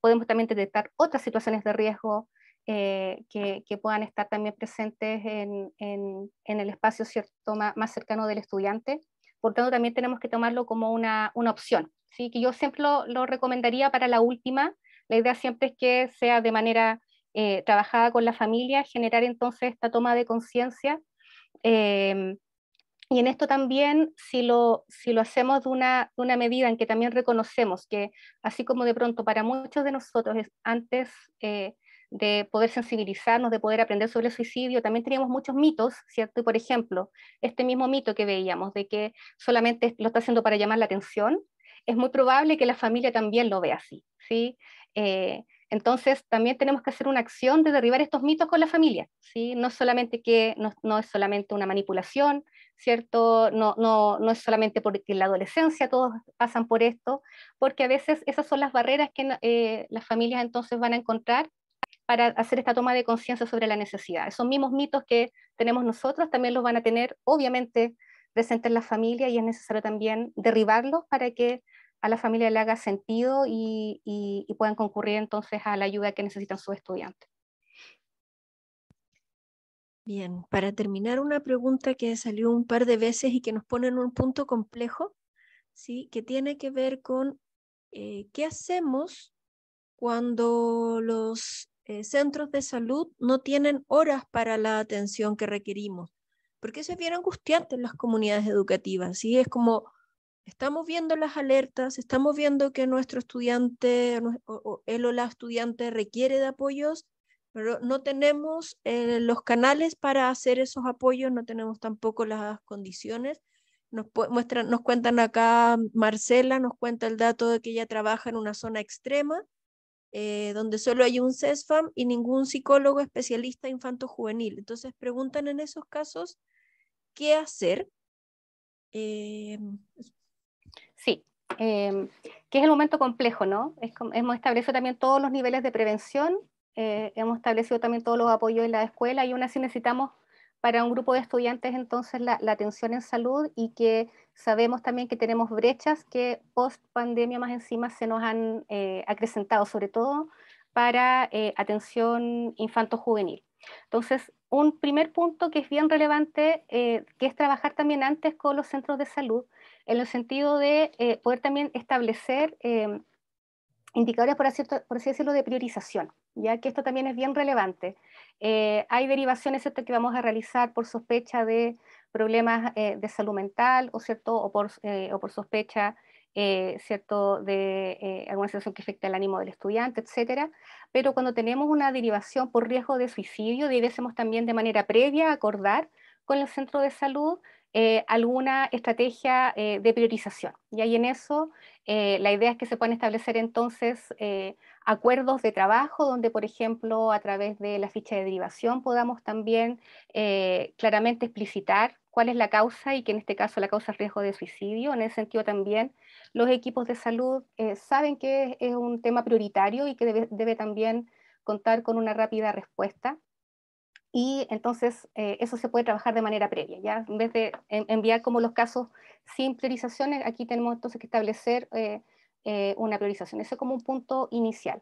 podemos también detectar otras situaciones de riesgo que, que, puedan estar también presentes en, en, el espacio cierto más, cercano del estudiante. Por tanto, también tenemos que tomarlo como una, una opción, ¿sí? que yo siempre lo, recomendaría para la última. La idea siempre es que sea de manera eh, trabajada con la familia, generar entonces esta toma de conciencia. Eh, y en esto también, si lo, si lo hacemos de una, de una, medida en que también reconocemos que, así como de pronto para muchos de nosotros es antes eh, de poder sensibilizarnos, de poder aprender sobre el suicidio, también teníamos muchos mitos, ¿cierto? Y por ejemplo, este mismo mito que veíamos de que solamente lo está haciendo para llamar la atención, es muy probable que la familia también lo vea así, ¿sí? Eh, entonces, también tenemos que hacer una acción de derribar estos mitos con la familia, ¿sí? No, solamente que, no, es solamente una manipulación, ¿cierto? No, no, no es solamente porque en la adolescencia todos pasan por esto, porque a veces esas son las barreras que eh, las familias entonces van a encontrar para hacer esta toma de conciencia sobre la necesidad. Esos mismos mitos que tenemos nosotros también los van a tener, obviamente, presentes en la familia y es necesario también derribarlos para que a la familia le haga sentido y, puedan concurrir entonces a la ayuda que necesitan sus estudiantes. Bien, para terminar, una pregunta que salió un par de veces y que nos pone en un punto complejo, ¿sí? que tiene que ver con eh, qué hacemos cuando los eh, centros de salud no tienen horas para la atención que requerimos. Porque eso es bien angustiante en las comunidades educativas, ¿sí? Es como estamos viendo las alertas, estamos viendo que nuestro estudiante, o él o la estudiante requiere de apoyos, pero no tenemos eh, los canales para hacer esos apoyos, no tenemos tampoco las condiciones. Nos, nos cuentan acá Marcela, nos cuenta el dato de que ella trabaja en una zona extrema, eh, donde solo hay un CESFAM y ningún psicólogo especialista infanto-juvenil. Entonces preguntan en esos casos qué hacer. Eh, Sí, em, que es el momento complejo, ¿no? hemos establecido también todos los niveles de prevención, eh, hemos establecido también todos los apoyos en la escuela y aún así necesitamos para un grupo de estudiantes entonces la, atención en salud y que sabemos también que tenemos brechas que post pandemia más encima se nos han eh, acrecentado, sobre todo para eh, atención infanto-juvenil. Entonces, un primer punto que es bien relevante, que es trabajar también antes con los centros de salud, en el sentido de eh, poder también establecer eh, indicadores, por así, decirlo, de priorización, ya que esto también es bien relevante. Eh, hay derivaciones que vamos a realizar por sospecha de problemas de salud mental o, ¿cierto? o, por, o por sospecha ¿cierto? de alguna situación que afecte al ánimo del estudiante, etc. Pero cuando tenemos una derivación por riesgo de suicidio, debemos también de manera previa acordar con el centro de salud eh, alguna estrategia eh, de priorización. Y ahí en eso eh, la idea es que se puedan establecer entonces acuerdos de trabajo donde, por ejemplo, a través de la ficha de derivación podamos también claramente explicitar cuál es la causa y que en este caso la causa es riesgo de suicidio. En ese sentido también los equipos de salud saben que es, un tema prioritario y que debe también contar con una rápida respuesta y entonces eh, eso se puede trabajar de manera previa, ¿ya? En vez de enviar como los casos sin priorizaciones, aquí tenemos entonces que establecer eh, eh, una priorización. Ese como un punto inicial.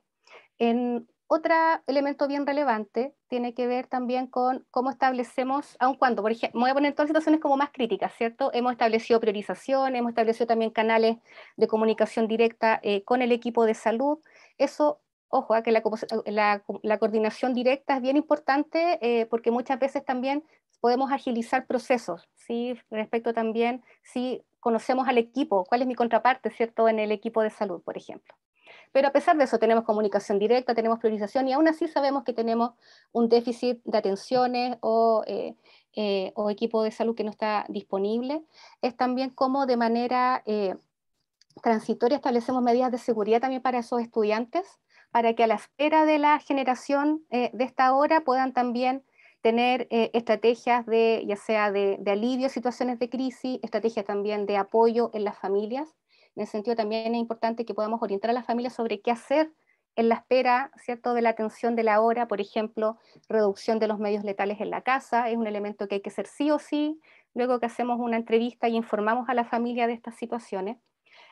En otro elemento bien relevante tiene que ver también con cómo establecemos, aun cuando, por ejemplo, voy a poner en todas situaciones como más críticas, ¿cierto? Hemos establecido priorizaciones, hemos establecido también canales de comunicación directa con el equipo de salud. Eso ojo, que la, coordinación directa es bien importante eh, porque muchas veces también podemos agilizar procesos, ¿sí? respecto también si conocemos al equipo, cuál es mi contraparte, ¿cierto?, en el equipo de salud, por ejemplo. Pero a pesar de eso, tenemos comunicación directa, tenemos priorización y aún así sabemos que tenemos un déficit de atenciones o, eh, eh, equipo de salud que no está disponible. Es también como de manera transitoria establecemos medidas de seguridad también para esos estudiantes para que a la espera de la generación eh, de esta hora puedan también tener eh, estrategias de, ya sea de, alivio a situaciones de crisis, estrategias también de apoyo en las familias. En el sentido también es importante que podamos orientar a las familias sobre qué hacer en la espera, ¿cierto?, de la atención de la hora, por ejemplo, reducción de los medios letales en la casa, es un elemento que hay que hacer sí o sí, luego que hacemos una entrevista y informamos a la familia de estas situaciones.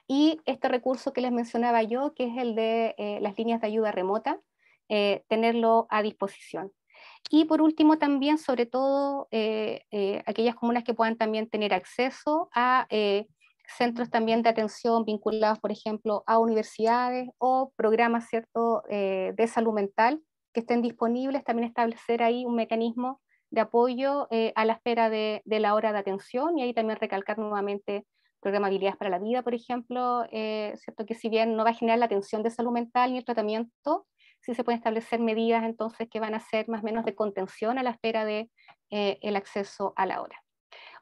Y este recurso que les mencionaba yo, que es el de eh, las líneas de ayuda remota, eh, tenerlo a disposición. Y por último también, sobre todo, eh, aquellas comunas que puedan también tener acceso a centros también de atención vinculados, por ejemplo, a universidades o programas ¿cierto? de salud mental que estén disponibles, también establecer ahí un mecanismo de apoyo a la espera de, la hora de atención y ahí también recalcar nuevamente programabilidades para la Vida, por ejemplo, eh, ¿cierto? que si bien no va a generar la atención de salud mental ni el tratamiento, sí se pueden establecer medidas entonces que van a ser más o menos de contención a la espera del de, eh, el acceso a la hora.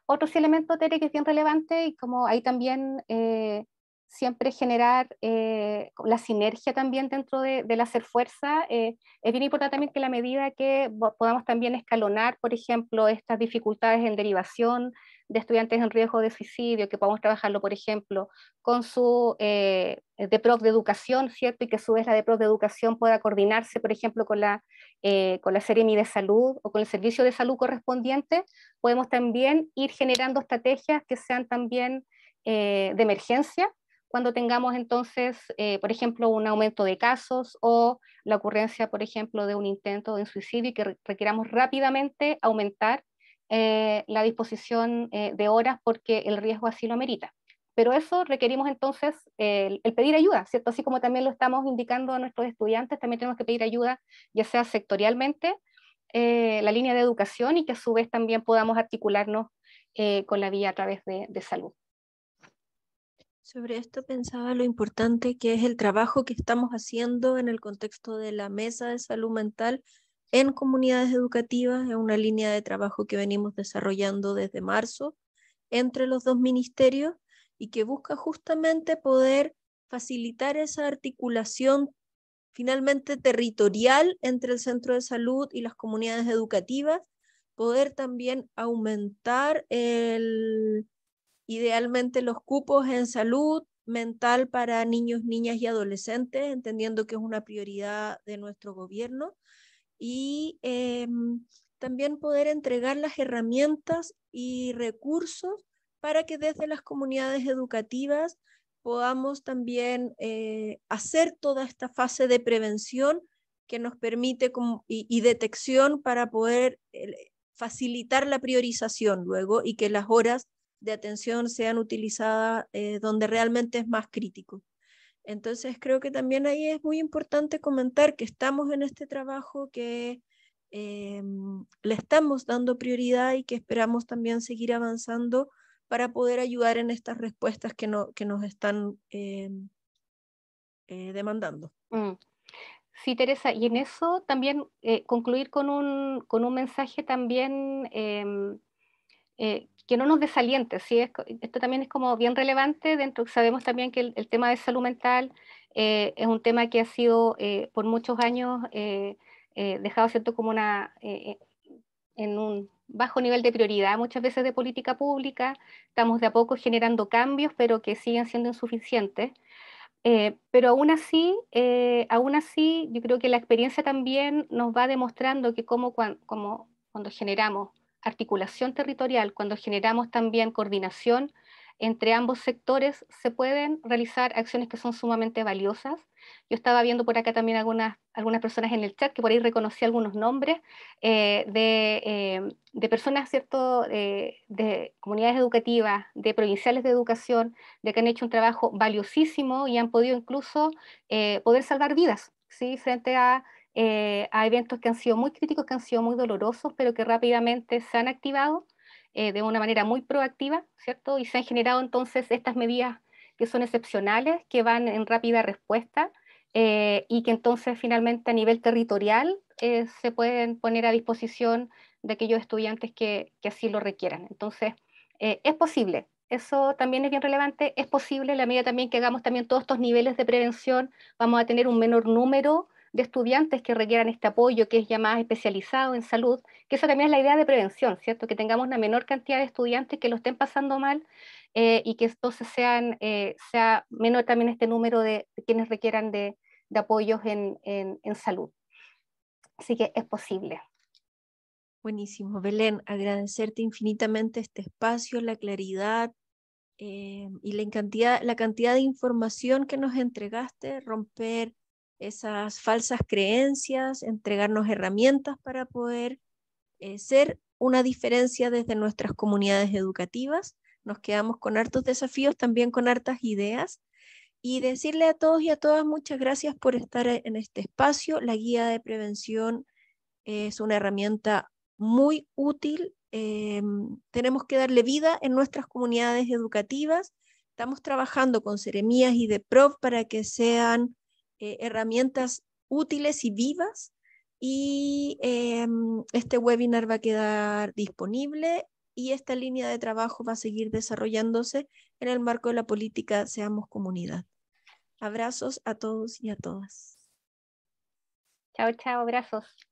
Otro elemento, Tere, que es bien relevante y como hay también eh, siempre generar la sinergia también dentro de, del hacer fuerza, es bien importante también que la medida que podamos también escalonar, por ejemplo, estas dificultades en derivación, de estudiantes en riesgo de suicidio, que podamos trabajarlo, por ejemplo, con su eh, DEPROC de educación, ¿cierto? Y que su vez la DEPROC de educación pueda coordinarse, por ejemplo, con la, eh, con la Seremi de Salud o con el servicio de salud correspondiente. Podemos también ir generando estrategias que sean también eh, de emergencia, cuando tengamos entonces, eh, por ejemplo, un aumento de casos o la ocurrencia, por ejemplo, de un intento de suicidio y que requiramos rápidamente aumentar eh, la disposición eh, de horas porque el riesgo así lo merita. Pero eso requerimos entonces eh, el, pedir ayuda, ¿cierto? Así como también lo estamos indicando a nuestros estudiantes, también tenemos que pedir ayuda, ya sea sectorialmente, la línea de educación y que a su vez también podamos articularnos con la vía a través de, de salud. Sobre esto pensaba lo importante que es el trabajo que estamos haciendo en el contexto de la mesa de salud mental en comunidades educativas. Es una línea de trabajo que venimos desarrollando desde marzo entre los dos ministerios y que busca justamente poder facilitar esa articulación finalmente territorial entre el centro de salud y las comunidades educativas, poder también aumentar el, idealmente los cupos en salud mental para niños, niñas y adolescentes, entendiendo que es una prioridad de nuestro gobierno y em, también poder entregar las herramientas y recursos para que desde las comunidades educativas podamos también eh, hacer toda esta fase de prevención que nos permite y, detección para poder facilitar la priorización luego y que las horas de atención sean utilizadas eh, donde realmente es más crítico. Entonces creo que también ahí es muy importante comentar que estamos en este trabajo, que em, le estamos dando prioridad y que esperamos también seguir avanzando para poder ayudar en estas respuestas que, nos están em, eh, demandando. Mm. Sí, Teresa, y en eso también eh, concluir con un, con un mensaje también em, eh, que no nos desaliente. ¿sí? Esto también es como bien relevante, dentro sabemos también que el, tema de salud mental eh, es un tema que ha sido eh, por muchos años eh, dejado ¿cierto? como una, en un bajo nivel de prioridad muchas veces de política pública, estamos de a poco generando cambios, pero que siguen siendo insuficientes. pero aún así, aún así, yo creo que la experiencia también nos va demostrando que como cuando generamos articulación territorial, cuando generamos también coordinación entre ambos sectores, se pueden realizar acciones que son sumamente valiosas. Yo estaba viendo por acá también algunas, algunas personas en el chat que por ahí reconocí algunos nombres eh, eh, de, personas, ¿cierto?, eh, de comunidades educativas, de provinciales de educación, de que han hecho un trabajo valiosísimo y han podido incluso poder salvar vidas, ¿sí?, frente a eh, a eventos que han sido muy críticos, que han sido muy dolorosos, pero que rápidamente se han activado eh, de una manera muy proactiva, ¿cierto? Y se han generado entonces estas medidas que son excepcionales, que van en rápida respuesta eh, y que entonces finalmente a nivel territorial eh, se pueden poner a disposición de aquellos estudiantes que, así lo requieran. Entonces, es posible, eso también es bien relevante. Es posible, la medida también que hagamos también todos estos niveles de prevención, vamos a tener un menor número de estudiantes que requieran este apoyo que es ya más especializado en salud, que esa también es la idea de prevención, ¿cierto? Que tengamos una menor cantidad de estudiantes que lo estén pasando mal eh, y que entonces sean, eh, sea menor también este número de quienes requieran de, de apoyos en, salud. Así que es posible. Buenísimo, Belén, agradecerte infinitamente este espacio, la claridad, eh, y la cantidad, la cantidad de información que nos entregaste, romper esas falsas creencias, entregarnos herramientas para poder eh, ser una diferencia desde nuestras comunidades educativas. Nos quedamos con hartos desafíos, también con hartas ideas. Y decirle a todos y a todas muchas gracias por estar e-, en este espacio. La guía de prevención es una herramienta muy útil. Em, tenemos que darle vida en nuestras comunidades educativas. Estamos trabajando con seremías y de para que sean eh, herramientas útiles y vivas. Y em, este webinar va a quedar disponible y esta línea de trabajo va a seguir desarrollándose en el marco de la política Seamos Comunidad. Abrazos a todos y a todas. Chao, chao, abrazos.